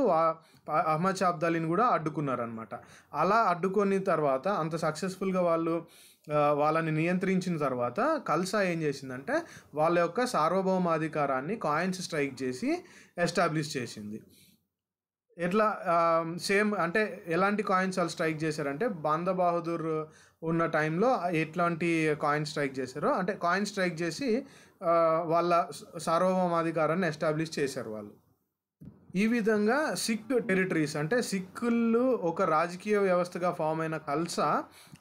అహ్మద్ షా అబ్దాలీని కూడా అడ్డుకున్నారనమాట అలా అడ్డుకొని తర్వాత అంత సక్సెస్ఫుల్గా వాళ్ళు వాళ్ళని నియంత్రించిన తర్వాత కల్సా ఏం చేసిందంటే వాళ్ళ యొక్క సార్వభౌమాధికారాన్ని కాయిన్స్ స్ట్రైక్ చేసి ఎస్టాబ్లిష్ చేసింది ఎట్లా సేమ్ అంటే ఎలాంటి కాయిన్స్ వాళ్ళు స్ట్రైక్ చేశారంటే బంద బహదూర్ ఉన్న టైంలో ఎట్లాంటి కాయిన్స్ స్ట్రైక్ చేశారో అంటే కాయిన్స్ స్ట్రైక్ చేసి వాళ్ళ సార్వభౌమాధికారాన్ని ఎస్టాబ్లిష్ చేశారు వాళ్ళు ఈ విధంగా సిక్ టెరిటరీస్ అంటే సిక్కులు ఒక రాజకీయ వ్యవస్థగా ఫామ్ అయిన కల్సా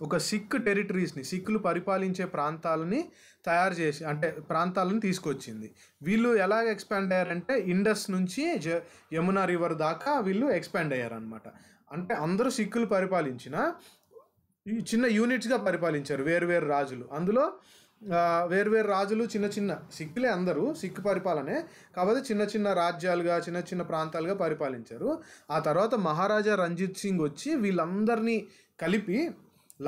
ఒక సిక్ టెరిటరీస్ని సిక్కులు పరిపాలించే ప్రాంతాలని తయారు చేసి అంటే ప్రాంతాలను తీసుకొచ్చింది వీళ్ళు ఎలా ఎక్స్పాండ్ అయ్యారంటే ఇండస్ నుంచి యమునా రివర్ దాకా వీళ్ళు ఎక్స్పాండ్ అయ్యారనమాట అంటే అందరూ సిక్కులు పరిపాలించిన చిన్న యూనిట్స్గా పరిపాలించారు వేరు వేరు రాజులు అందులో వేర్వేరు రాజులు చిన్న చిన్న సిక్కులే అందరూ సిక్కు పరిపాలనే కాకపోతే చిన్న చిన్న రాజ్యాలుగా చిన్న చిన్న ప్రాంతాలుగా పరిపాలించారు ఆ తర్వాత మహారాజా రంజిత్ సింగ్ వచ్చి వీళ్ళందరినీ కలిపి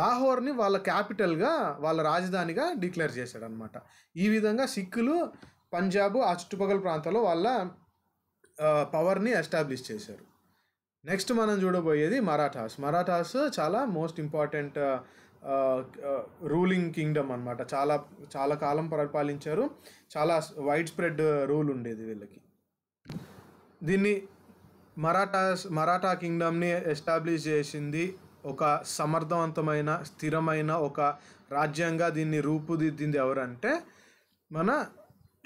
లాహోర్ని వాళ్ళ క్యాపిటల్గా వాళ్ళ రాజధానిగా డిక్లేర్ చేశాడనమాట ఈ విధంగా సిక్కులు పంజాబ్ ఆ చుట్టుపక్కల ప్రాంతాల్లో వాళ్ళ పవర్ని ఎస్టాబ్లిష్ చేశారు నెక్స్ట్ మనం చూడబోయేది మరాఠాస్ మరాఠాస్ చాలా మోస్ట్ ఇంపార్టెంట్ రూలింగ్ కింగ్డమ్ అనమాట చాలా చాలా కాలం పరిపాలించారు చాలా వైడ్ స్ప్రెడ్ రూల్ ఉండేది వీళ్ళకి దీన్ని మరాఠాస్ మరాఠా కింగ్డమ్ని ఎస్టాబ్లిష్ చేసింది ఒక సమర్థవంతమైన స్థిరమైన ఒక రాజ్యంగా దీన్ని రూపుదిద్దింది ఎవరంటే మన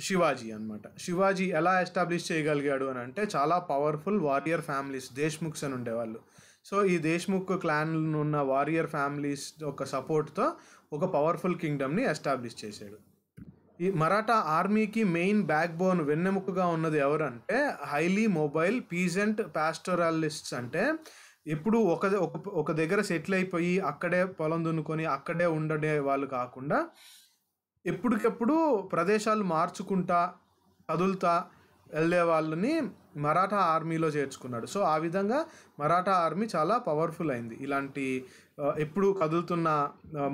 శివాజీ అనమాట శివాజీ ఎలా ఎస్టాబ్లిష్ చేయగలిగాడు అని అంటే చాలా పవర్ఫుల్ వారియర్ ఫ్యామిలీస్ దేశ్ముఖ్స్ అని ఉండేవాళ్ళు సో ఈ దేశ్ముఖ్ క్లాన్ ఉన్న వారియర్ ఫ్యామిలీస్ ఒక సపోర్ట్తో ఒక పవర్ఫుల్ కింగ్డమ్ని ఎస్టాబ్లిష్ చేశాడు ఈ మరాఠా ఆర్మీకి మెయిన్ బ్యాక్ బోన్ వెన్నెముకగా ఉన్నది ఎవరంటే హైలీ మొబైల్ పీజెంట్ ప్యాస్టరాలిస్ట్స్ అంటే ఎప్పుడు ఒక ఒక దగ్గర సెటిల్ అయిపోయి అక్కడే పొలం దున్నుకొని అక్కడే ఉండడే వాళ్ళు కాకుండా ఎప్పటికెప్పుడు ప్రదేశాలు మార్చుకుంటా కదులుతా వెళ్ళే వాళ్ళని మరాఠా ఆర్మీలో చేర్చుకున్నాడు సో ఆ విధంగా మరాఠా ఆర్మీ చాలా పవర్ఫుల్ అయింది ఇలాంటి ఎప్పుడు కదులుతున్న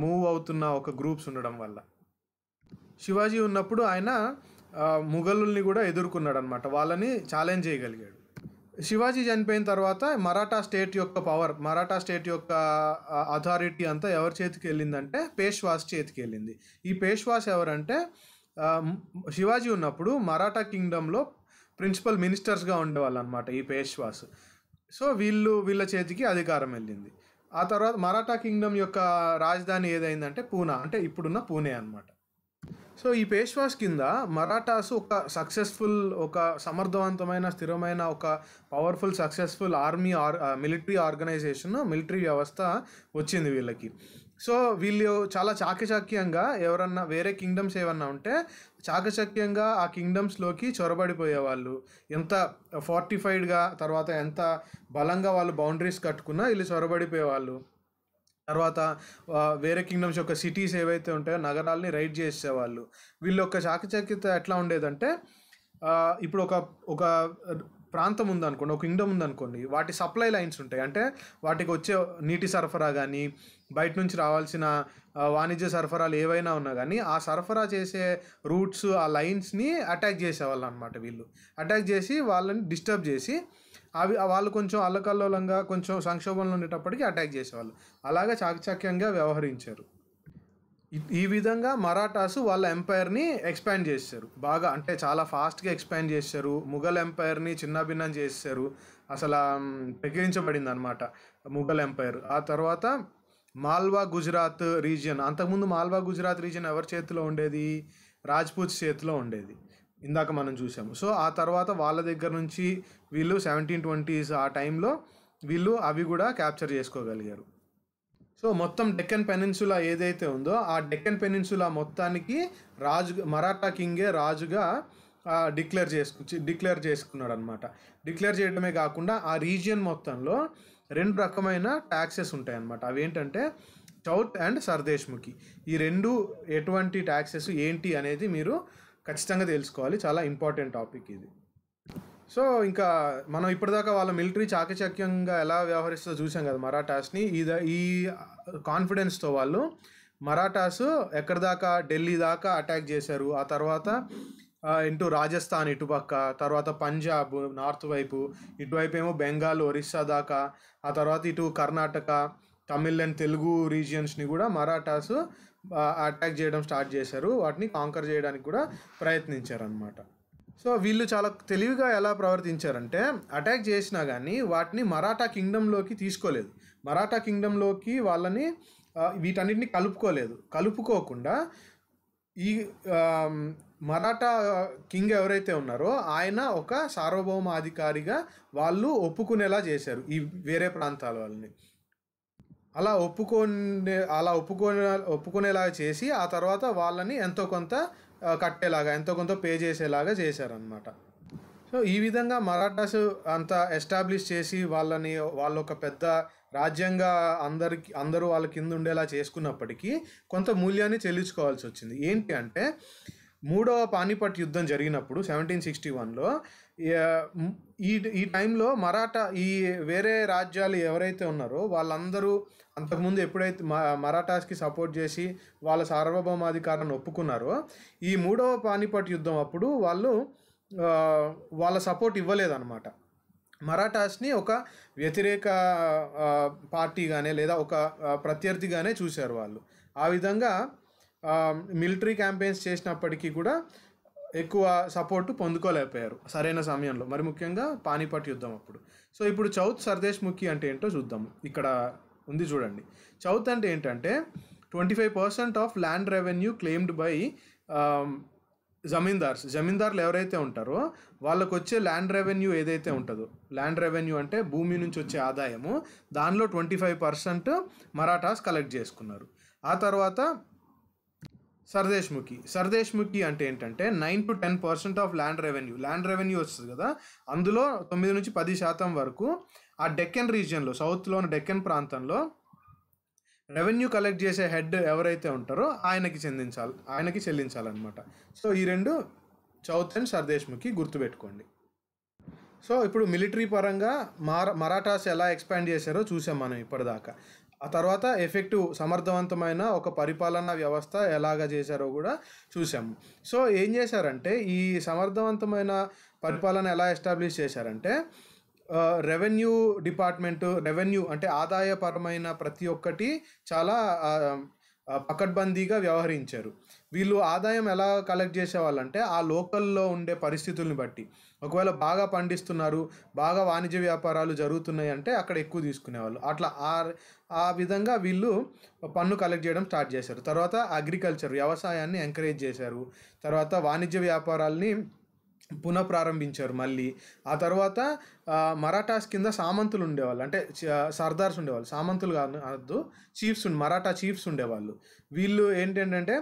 మూవ్ అవుతున్న ఒక గ్రూప్స్ ఉండడం వల్ల శివాజీ ఉన్నప్పుడు ఆయన మొఘలుల్ని కూడా ఎదుర్కొన్నాడు అనమాట వాళ్ళని ఛాలెంజ్ చేయగలిగాడు శివాజీ చనిపోయిన తర్వాత మరాఠా స్టేట్ యొక్క పవర్ మరాఠా స్టేట్ యొక్క అథారిటీ అంతా ఎవరి చేతికి వెళ్ళిందంటే పేష్వాస్ చేతికి వెళ్ళింది ఈ పేష్వాస్ ఎవరంటే శివాజీ ఉన్నప్పుడు మరాఠా కింగ్డంలో ప్రిన్సిపల్ మినిస్టర్స్గా ఉండేవాళ్ళు అనమాట ఈ పేష్వాస్ సో వీళ్ళు వీళ్ళ చేతికి అధికారం వెళ్ళింది ఆ తర్వాత మరాఠా కింగ్డమ్ యొక్క రాజధాని ఏదైందంటే పూనా అంటే ఇప్పుడున్న పూణే అనమాట సో ఈ పేష్వాస్ కింద మరాఠాస్ ఒక సక్సెస్ఫుల్ ఒక సమర్థవంతమైన స్థిరమైన ఒక powerful successful army or military organization military వ్యవస్థ వచ్చింది వీళ్ళకి సో వీళ్ళు చాలా చాకచక్యంగా ఎవరన్నా వేరే కింగ్డమ్స్ ఏమన్నా ఉంటే చాకచక్యంగా ఆ కింగ్డమ్స్లోకి చొరబడిపోయేవాళ్ళు ఎంత ఫార్టిఫైడ్గా తర్వాత ఎంత బలంగా వాళ్ళు బౌండరీస్ కట్టుకున్నా వీళ్ళు చొరబడిపోయేవాళ్ళు తర్వాత వేరే కింగ్డమ్స్ యొక్క సిటీస్ ఏవైతే ఉంటాయో నగరాల్ని రైడ్ చేసేవాళ్ళు వీళ్ళ యొక్క చాకచక్యత ఎట్లా ఉండేదంటే ఇప్పుడు ఒక ఒక ప్రాంతం ఉందనుకోండి ఒక కింగ్డమ్ ఉందనుకోండి వాటి సప్లై లైన్స్ ఉంటాయి అంటే వాటికి వచ్చే నీటి సరఫరా కానీ బయట నుంచి రావాల్సిన వాణిజ్య సరఫరాలు ఏవైనా ఉన్నా కానీ ఆ సరఫరా చేసే రూట్స్ ఆ లైన్స్ని అటాక్ చేసేవాళ్ళు అనమాట వీళ్ళు అటాక్ చేసి వాళ్ళని డిస్టర్బ్ చేసి అవి వాళ్ళు కొంచెం అల్లకల్లోలంగా కొంచెం సంక్షోభంలో ఉండేటప్పటికి అటాక్ చేసేవాళ్ళు అలాగా చాకచక్యంగా వ్యవహరించారు ఈ విధంగా మరాఠాస్ వాళ్ళ ఎంపైర్ని ఎక్స్పాండ్ చేశారు బాగా అంటే చాలా ఫాస్ట్గా ఎక్స్పాండ్ చేశారు ముఘల్ ఎంపైర్ని చిన్నభిన్నం చేశారు అసలు పెకిరించబడింది అనమాట ముఘల్ ఎంపైర్ ఆ తర్వాత మాల్వా గుజరాత్ రీజియన్ అంతకుముందు మాల్వా గుజరాత్ రీజియన్ ఎవరి చేతిలో ఉండేది రాజ్పూత్ చేతిలో ఉండేది ఇందాక మనం చూసాము సో ఆ తర్వాత వాళ్ళ దగ్గర నుంచి వీళ్ళు సెవెంటీన్ ట్వంటీస్ ఆ టైంలో వీళ్ళు అవి కూడా క్యాప్చర్ చేసుకోగలిగారు సో మొత్తం డెక్కన్ పెనిన్సులా ఏదైతే ఉందో ఆ డెక్కన్ పెనిన్సులా మొత్తానికి రాజు మరాఠా కింగే రాజుగా డిక్లేర్ చేసుకు డిక్లేర్ చేసుకున్నాడు అనమాట డిక్లేర్ చేయడమే కాకుండా ఆ రీజియన్ మొత్తంలో రెండు రకమైన ట్యాక్సెస్ ఉంటాయి అన్నమాట ఏంటంటే చౌత్ అండ్ సర్దేశ్ముఖి ఈ రెండు ఎటువంటి ట్యాక్సెస్ ఏంటి అనేది మీరు ఖచ్చితంగా తెలుసుకోవాలి చాలా ఇంపార్టెంట్ టాపిక్ ఇది సో ఇంకా మనం ఇప్పటిదాకా వాళ్ళ మిలిటరీ చాకచక్యంగా ఎలా వ్యవహరిస్తుందో చూసాం కదా మరాఠాస్ని ఈ ఈ కాన్ఫిడెన్స్తో వాళ్ళు మరాఠాస్ ఎక్కడి దాకా ఢిల్లీ దాకా అటాక్ చేశారు ఆ తర్వాత ఇటు రాజస్థాన్ ఇటుపక్క తర్వాత పంజాబ్ నార్త్ వైపు ఇటువైపు ఏమో బెంగాల్ ఒరిస్సా దాకా ఆ తర్వాత ఇటు కర్ణాటక తమిళ్ అండ్ తెలుగు రీజియన్స్ని కూడా మరాఠాస్ అటాక్ చేయడం స్టార్ట్ చేశారు వాటిని కాంకర్ చేయడానికి కూడా ప్రయత్నించారనమాట సో వీళ్ళు చాలా తెలివిగా ఎలా ప్రవర్తించారంటే అటాక్ చేసినా కానీ వాటిని మరాఠా కింగ్డంలోకి తీసుకోలేదు మరాఠా కింగ్డంలోకి వాళ్ళని వీటన్నిటిని కలుపుకోలేదు కలుపుకోకుండా ఈ మరాఠా కింగ్ ఎవరైతే ఉన్నారో ఆయన ఒక సార్వభౌమాధికారిగా వాళ్ళు ఒప్పుకునేలా చేశారు ఈ వేరే ప్రాంతాల వాళ్ళని అలా ఒప్పుకునే అలా ఒప్పుకునే ఒప్పుకునేలాగా చేసి ఆ తర్వాత వాళ్ళని ఎంతో కొంత కట్టేలాగా ఎంతో కొంత పే చేసేలాగా చేశారనమాట సో ఈ విధంగా మరాఠాస్ అంత ఎస్టాబ్లిష్ చేసి వాళ్ళని వాళ్ళు ఒక పెద్ద రాజ్యంగా అందరికి అందరూ వాళ్ళ కింద ఉండేలా చేసుకున్నప్పటికీ కొంత మూల్యాన్ని చెల్లించుకోవాల్సి వచ్చింది ఏంటి అంటే మూడవ పానిపట్ యుద్ధం జరిగినప్పుడు సెవెంటీన్ సిక్స్టీ వన్లో ఈ ఈ టైంలో మరాఠా ఈ వేరే రాజ్యాలు ఎవరైతే ఉన్నారో వాళ్ళందరూ అంతకుముందు ఎప్పుడైతే మరాఠాస్కి సపోర్ట్ చేసి వాళ్ళ సార్వభౌమాధికారాన్ని ఒప్పుకున్నారో ఈ మూడవ పానిపట్ యుద్ధం అప్పుడు వాళ్ళు వాళ్ళ సపోర్ట్ ఇవ్వలేదన్నమాట మరాఠాస్ని ఒక వ్యతిరేక పార్టీగానే లేదా ఒక ప్రత్యర్థిగానే చూశారు వాళ్ళు ఆ విధంగా మిలిటరీ క్యాంపెయిన్స్ చేసినప్పటికీ కూడా ఎక్కువ సపోర్టు పొందుకోలేకపోయారు సరైన సమయంలో మరి ముఖ్యంగా పానీపట్ యుద్ధం అప్పుడు సో ఇప్పుడు చౌత్ సర్దేశ్ ముఖి అంటే ఏంటో చూద్దాం ఇక్కడ ఉంది చూడండి చౌత్ అంటే ఏంటంటే twenty five percent of land revenue claimed by zamindars జమీందార్లు ఎవరైతే ఉంటారో వాళ్ళకు వచ్చే ల్యాండ్ రెవెన్యూ ఏదైతే ఉంటుందో ల్యాండ్ రెవెన్యూ అంటే భూమి నుంచి వచ్చే ఆదాయము దానిలో twenty five percent Marathas collect చేసుకున్నారు ఆ తర్వాత సర్దేశ్ముఖి సర్దేశ్ముఖి అంటే ఏంటంటే nine to ten percent of land revenue land revenue వస్తుంది కదా అందులో తొమ్మిది నుంచి పది శాతం వరకు ఆ డెక్కన్ రీజియన్లో సౌత్లోని డెక్కన్ ప్రాంతంలో రెవెన్యూ కలెక్ట్ చేసే హెడ్ ఎవరైతే ఉంటారో ఆయనకి చెందించాలి ఆయనకి చెల్లించాలన్నమాట సో ఈ రెండు చౌత్ అండ్ సర్దేశ్ముఖి గుర్తుపెట్టుకోండి సో ఇప్పుడు మిలిటరీ పరంగా మరాఠాస్ ఎలా ఎక్స్పాండ్ చేశారో చూసాం మనం ఇప్పటిదాకా ఆ తర్వాత ఎఫెక్టివ్ సమర్థవంతమైన ఒక పరిపాలనా వ్యవస్థ ఎలాగ చేశారో కూడా చూసాము సో ఏం చేశారంటే ఈ సమర్థవంతమైన పరిపాలన ఎలా ఎస్టాబ్లిష్ చేశారంటే రెవెన్యూ డిపార్ట్మెంటు రెవెన్యూ అంటే ఆదాయపరమైన ప్రతి ఒక్కటి చాలా పకడ్బందీగా వ్యవహరించారు వీళ్ళు ఆదాయం ఎలా కలెక్ట్ చేసేవాళ్ళంటే ఆ లోకల్లో ఉండే పరిస్థితుల్ని బట్టి ఒకవేళ బాగా పండిస్తున్నారు బాగా వాణిజ్య వ్యాపారాలు జరుగుతున్నాయి అంటే అక్కడ ఎక్కువ తీసుకునేవాళ్ళు అట్లా ఆ ఆ విధంగా వీళ్ళు పన్ను కలెక్ట్ చేయడం స్టార్ట్ చేశారు తర్వాత అగ్రికల్చర్ వ్యవసాయాన్ని ఎంకరేజ్ చేశారు తర్వాత వాణిజ్య వ్యాపారాల్ని పునఃప్రారంభించారు మళ్ళీ ఆ తర్వాత మరాఠాస్ కింద సామంతులు ఉండేవాళ్ళు అంటే సర్దార్స్ ఉండేవాళ్ళు సామంతులు కాదు చీఫ్స్ మరాఠా చీఫ్స్ ఉండేవాళ్ళు వీళ్ళు ఏంటంటే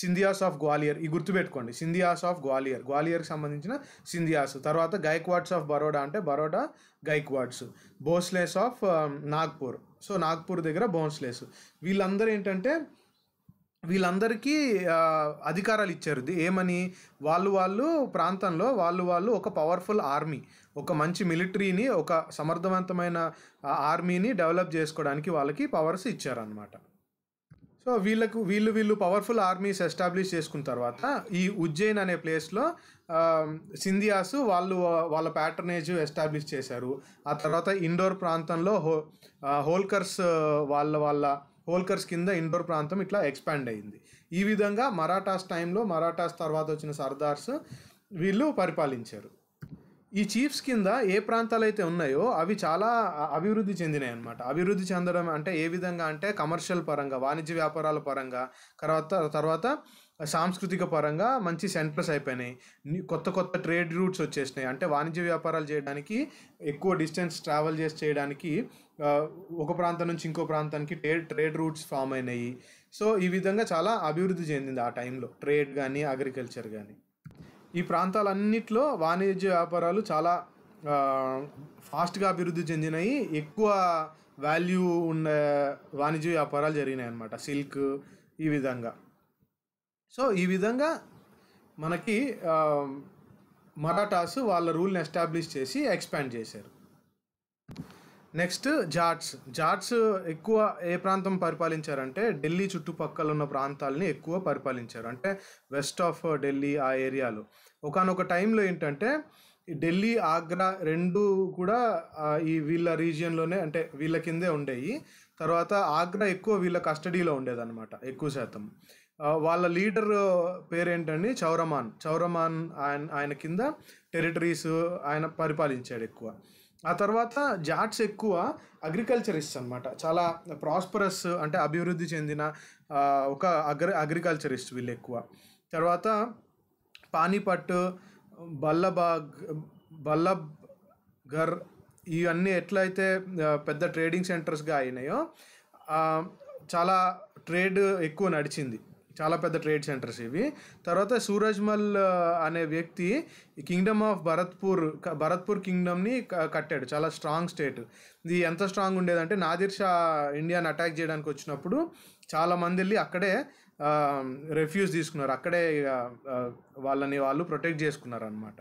సింధియాస్ ఆఫ్ గ్వాలియర్ ఈ గుర్తుపెట్టుకోండి సింధియాస్ ఆఫ్ గ్వాలియర్ గ్వాలియర్కి సంబంధించిన సింధియాస్ తర్వాత గైక్వాడ్స్ ఆఫ్ బరోడా అంటే బరోడా గైక్వాడ్స్ బోన్స్లేస్ ఆఫ్ నాగ్పూర్ సో నాగ్పూర్ దగ్గర బోన్స్లేస్ వీళ్ళందరూ ఏంటంటే వీళ్ళందరికీ అధికారాలు ఇచ్చారు ఏమని వాళ్ళు వాళ్ళు ప్రాంతంలో వాళ్ళు వాళ్ళు ఒక పవర్ఫుల్ ఆర్మీ ఒక మంచి మిలిటరీని ఒక సమర్థవంతమైన ఆర్మీని డెవలప్ చేసుకోవడానికి వాళ్ళకి పవర్స్ ఇచ్చారనమాట సో వీళ్ళకు వీళ్ళు వీళ్ళు పవర్ఫుల్ ఆర్మీస్ ఎస్టాబ్లిష్ చేసుకున్న తర్వాత ఈ ఉజ్జయిన్ అనే ప్లేస్లో సింధియాస్ వాళ్ళు వాళ్ళ ప్యాటర్నేజ్ ఎస్టాబ్లిష్ చేశారు ఆ తర్వాత ఇండోర్ ప్రాంతంలో హో హోల్కర్స్ వాళ్ళ వాళ్ళ హోల్కర్స్ కింద ఇండోర్ ప్రాంతం ఇట్లా ఎక్స్పాండ్ అయింది ఈ విధంగా మరాఠాస్ టైంలో మరాఠాస్ తర్వాత వచ్చిన సర్దార్స్ వీళ్ళు పరిపాలించారు ఈ చీఫ్స్ కింద ఏ ప్రాంతాలు అయితే ఉన్నాయో అవి చాలా అభివృద్ధి చెందినాయి అనమాట అభివృద్ధి చెందడం అంటే ఏ విధంగా అంటే కమర్షియల్ పరంగా వాణిజ్య వ్యాపారాల పరంగా తర్వాత తర్వాత సాంస్కృతిక పరంగా మంచి సెంటర్స్ అయిపోయినాయి కొత్త కొత్త ట్రేడ్ రూట్స్ వచ్చేసినాయి అంటే వాణిజ్య వ్యాపారాలు చేయడానికి ఎక్కువ డిస్టెన్స్ ట్రావెల్ చేసి చేయడానికి ఒక ప్రాంతం నుంచి ఇంకో ప్రాంతానికి ట్రేడ్ ట్రేడ్ రూట్స్ ఫామ్ అయినాయి సో ఈ విధంగా చాలా అభివృద్ధి చెందింది ఆ టైంలో ట్రేడ్ కానీ అగ్రికల్చర్ కానీ ఈ ప్రాంతాలన్నిట్లో వాణిజ్య వ్యాపారాలు చాలా ఫాస్ట్గా అభివృద్ధి చెందినవి ఎక్కువ వాల్యూ ఉండే వాణిజ్య వ్యాపారాలు జరిగినాయి అనమాట సిల్క్ ఈ విధంగా సో ఈ విధంగా మనకి మరాఠాస్ వాళ్ళ రూల్ని ఎస్టాబ్లిష్ చేసి ఎక్స్పాండ్ చేశారు నెక్స్ట్ జాట్స్ జాట్స్ ఎక్కువ ఏ ప్రాంతం పరిపాలించారంటే ఢిల్లీ చుట్టుపక్కల ఉన్న ప్రాంతాలని ఎక్కువ పరిపాలించారు అంటే వెస్ట్ ఆఫ్ ఢిల్లీ ఆ ఏరియాలో ఒకనొక టైంలో ఏంటంటే ఢిల్లీ ఆగ్రా రెండు కూడా ఈ వీళ్ళ రీజియన్లోనే అంటే వీళ్ళ కిందే ఉండేవి తర్వాత ఆగ్రా ఎక్కువ వీళ్ళ కస్టడీలో ఉండేదన్నమాట ఎక్కువ శాతం వాళ్ళ లీడర్ పేరేంటండి చౌరమాన్ చౌరమాన్ ఆయన ఆయన కింద టెరిటరీస్ ఆయన పరిపాలించాడు ఎక్కువ ఆ తర్వాత జాట్స్ ఎక్కువ అగ్రికల్చరిస్ట్ అనమాట చాలా ప్రాస్పరస్ అంటే అభివృద్ధి చెందిన ఒక అగ్ర అగ్రికల్చరిస్ట్ వీళ్ళు ఎక్కువ తర్వాత పానీపట్ బల్లబాగ్ బల్లబ్ ఘర్ ఇవన్నీ ఎట్లయితే పెద్ద ట్రేడింగ్ సెంటర్స్గా అయినాయో చాలా ట్రేడ్ ఎక్కువ నడిచింది చాలా పెద్ద ట్రేడ్ సెంటర్స్ ఇవి తర్వాత సూరజ్మల్ అనే వ్యక్తి కింగ్డమ్ ఆఫ్ భరత్పూర్ భరత్పూర్ కింగ్డమ్ని కట్టాడు చాలా స్ట్రాంగ్ స్టేట్ ఇది ఎంత స్ట్రాంగ్ ఉండేదంటే నాదిర్ షా ఇండియాని అటాక్ చేయడానికి వచ్చినప్పుడు చాలామంది వెళ్ళి అక్కడే రెఫ్యూజ్ తీసుకున్నారు అక్కడే వాళ్ళని వాళ్ళు ప్రొటెక్ట్ చేసుకున్నారు అనమాట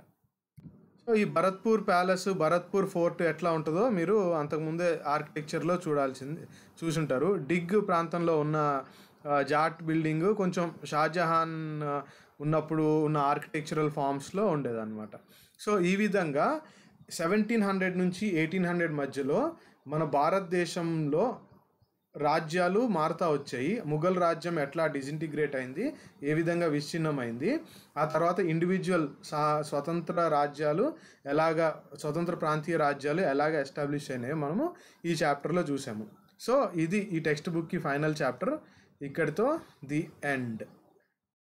సో ఈ భరత్పూర్ ప్యాలెస్ భరత్పూర్ ఫోర్ట్ ఎట్లా ఉంటుందో మీరు అంతకుముందే ఆర్కిటెక్చర్లో చూడాల్సింది చూసుంటారు డిగ్ ప్రాంతంలో ఉన్న జాట్ బిల్డింగ్ కొంచెం షాజహాన్ ఉన్నప్పుడు ఉన్న ఆర్కిటెక్చరల్ ఫామ్స్లో ఉండేదన్నమాట సో ఈ విధంగా సెవెంటీన్ హండ్రెడ్ నుంచి ఎయిటీన్ హండ్రెడ్ మధ్యలో మన భారతదేశంలో రాజ్యాలు మారుతా వచ్చాయి ముఘల్ రాజ్యం ఎట్లా డిజింటిగ్రేట్ అయింది ఏ విధంగా విచ్ఛిన్నమైంది ఆ తర్వాత ఇండివిజువల్ స్వతంత్ర రాజ్యాలు ఎలాగ స్వతంత్ర ప్రాంతీయ రాజ్యాలు ఎలాగ ఎస్టాబ్లిష్ అయినాయో మనము ఈ చాప్టర్లో చూసాము సో ఇది ఈ టెక్స్ట్ బుక్కి ఫైనల్ చాప్టర్ इकड़ तो दि एंड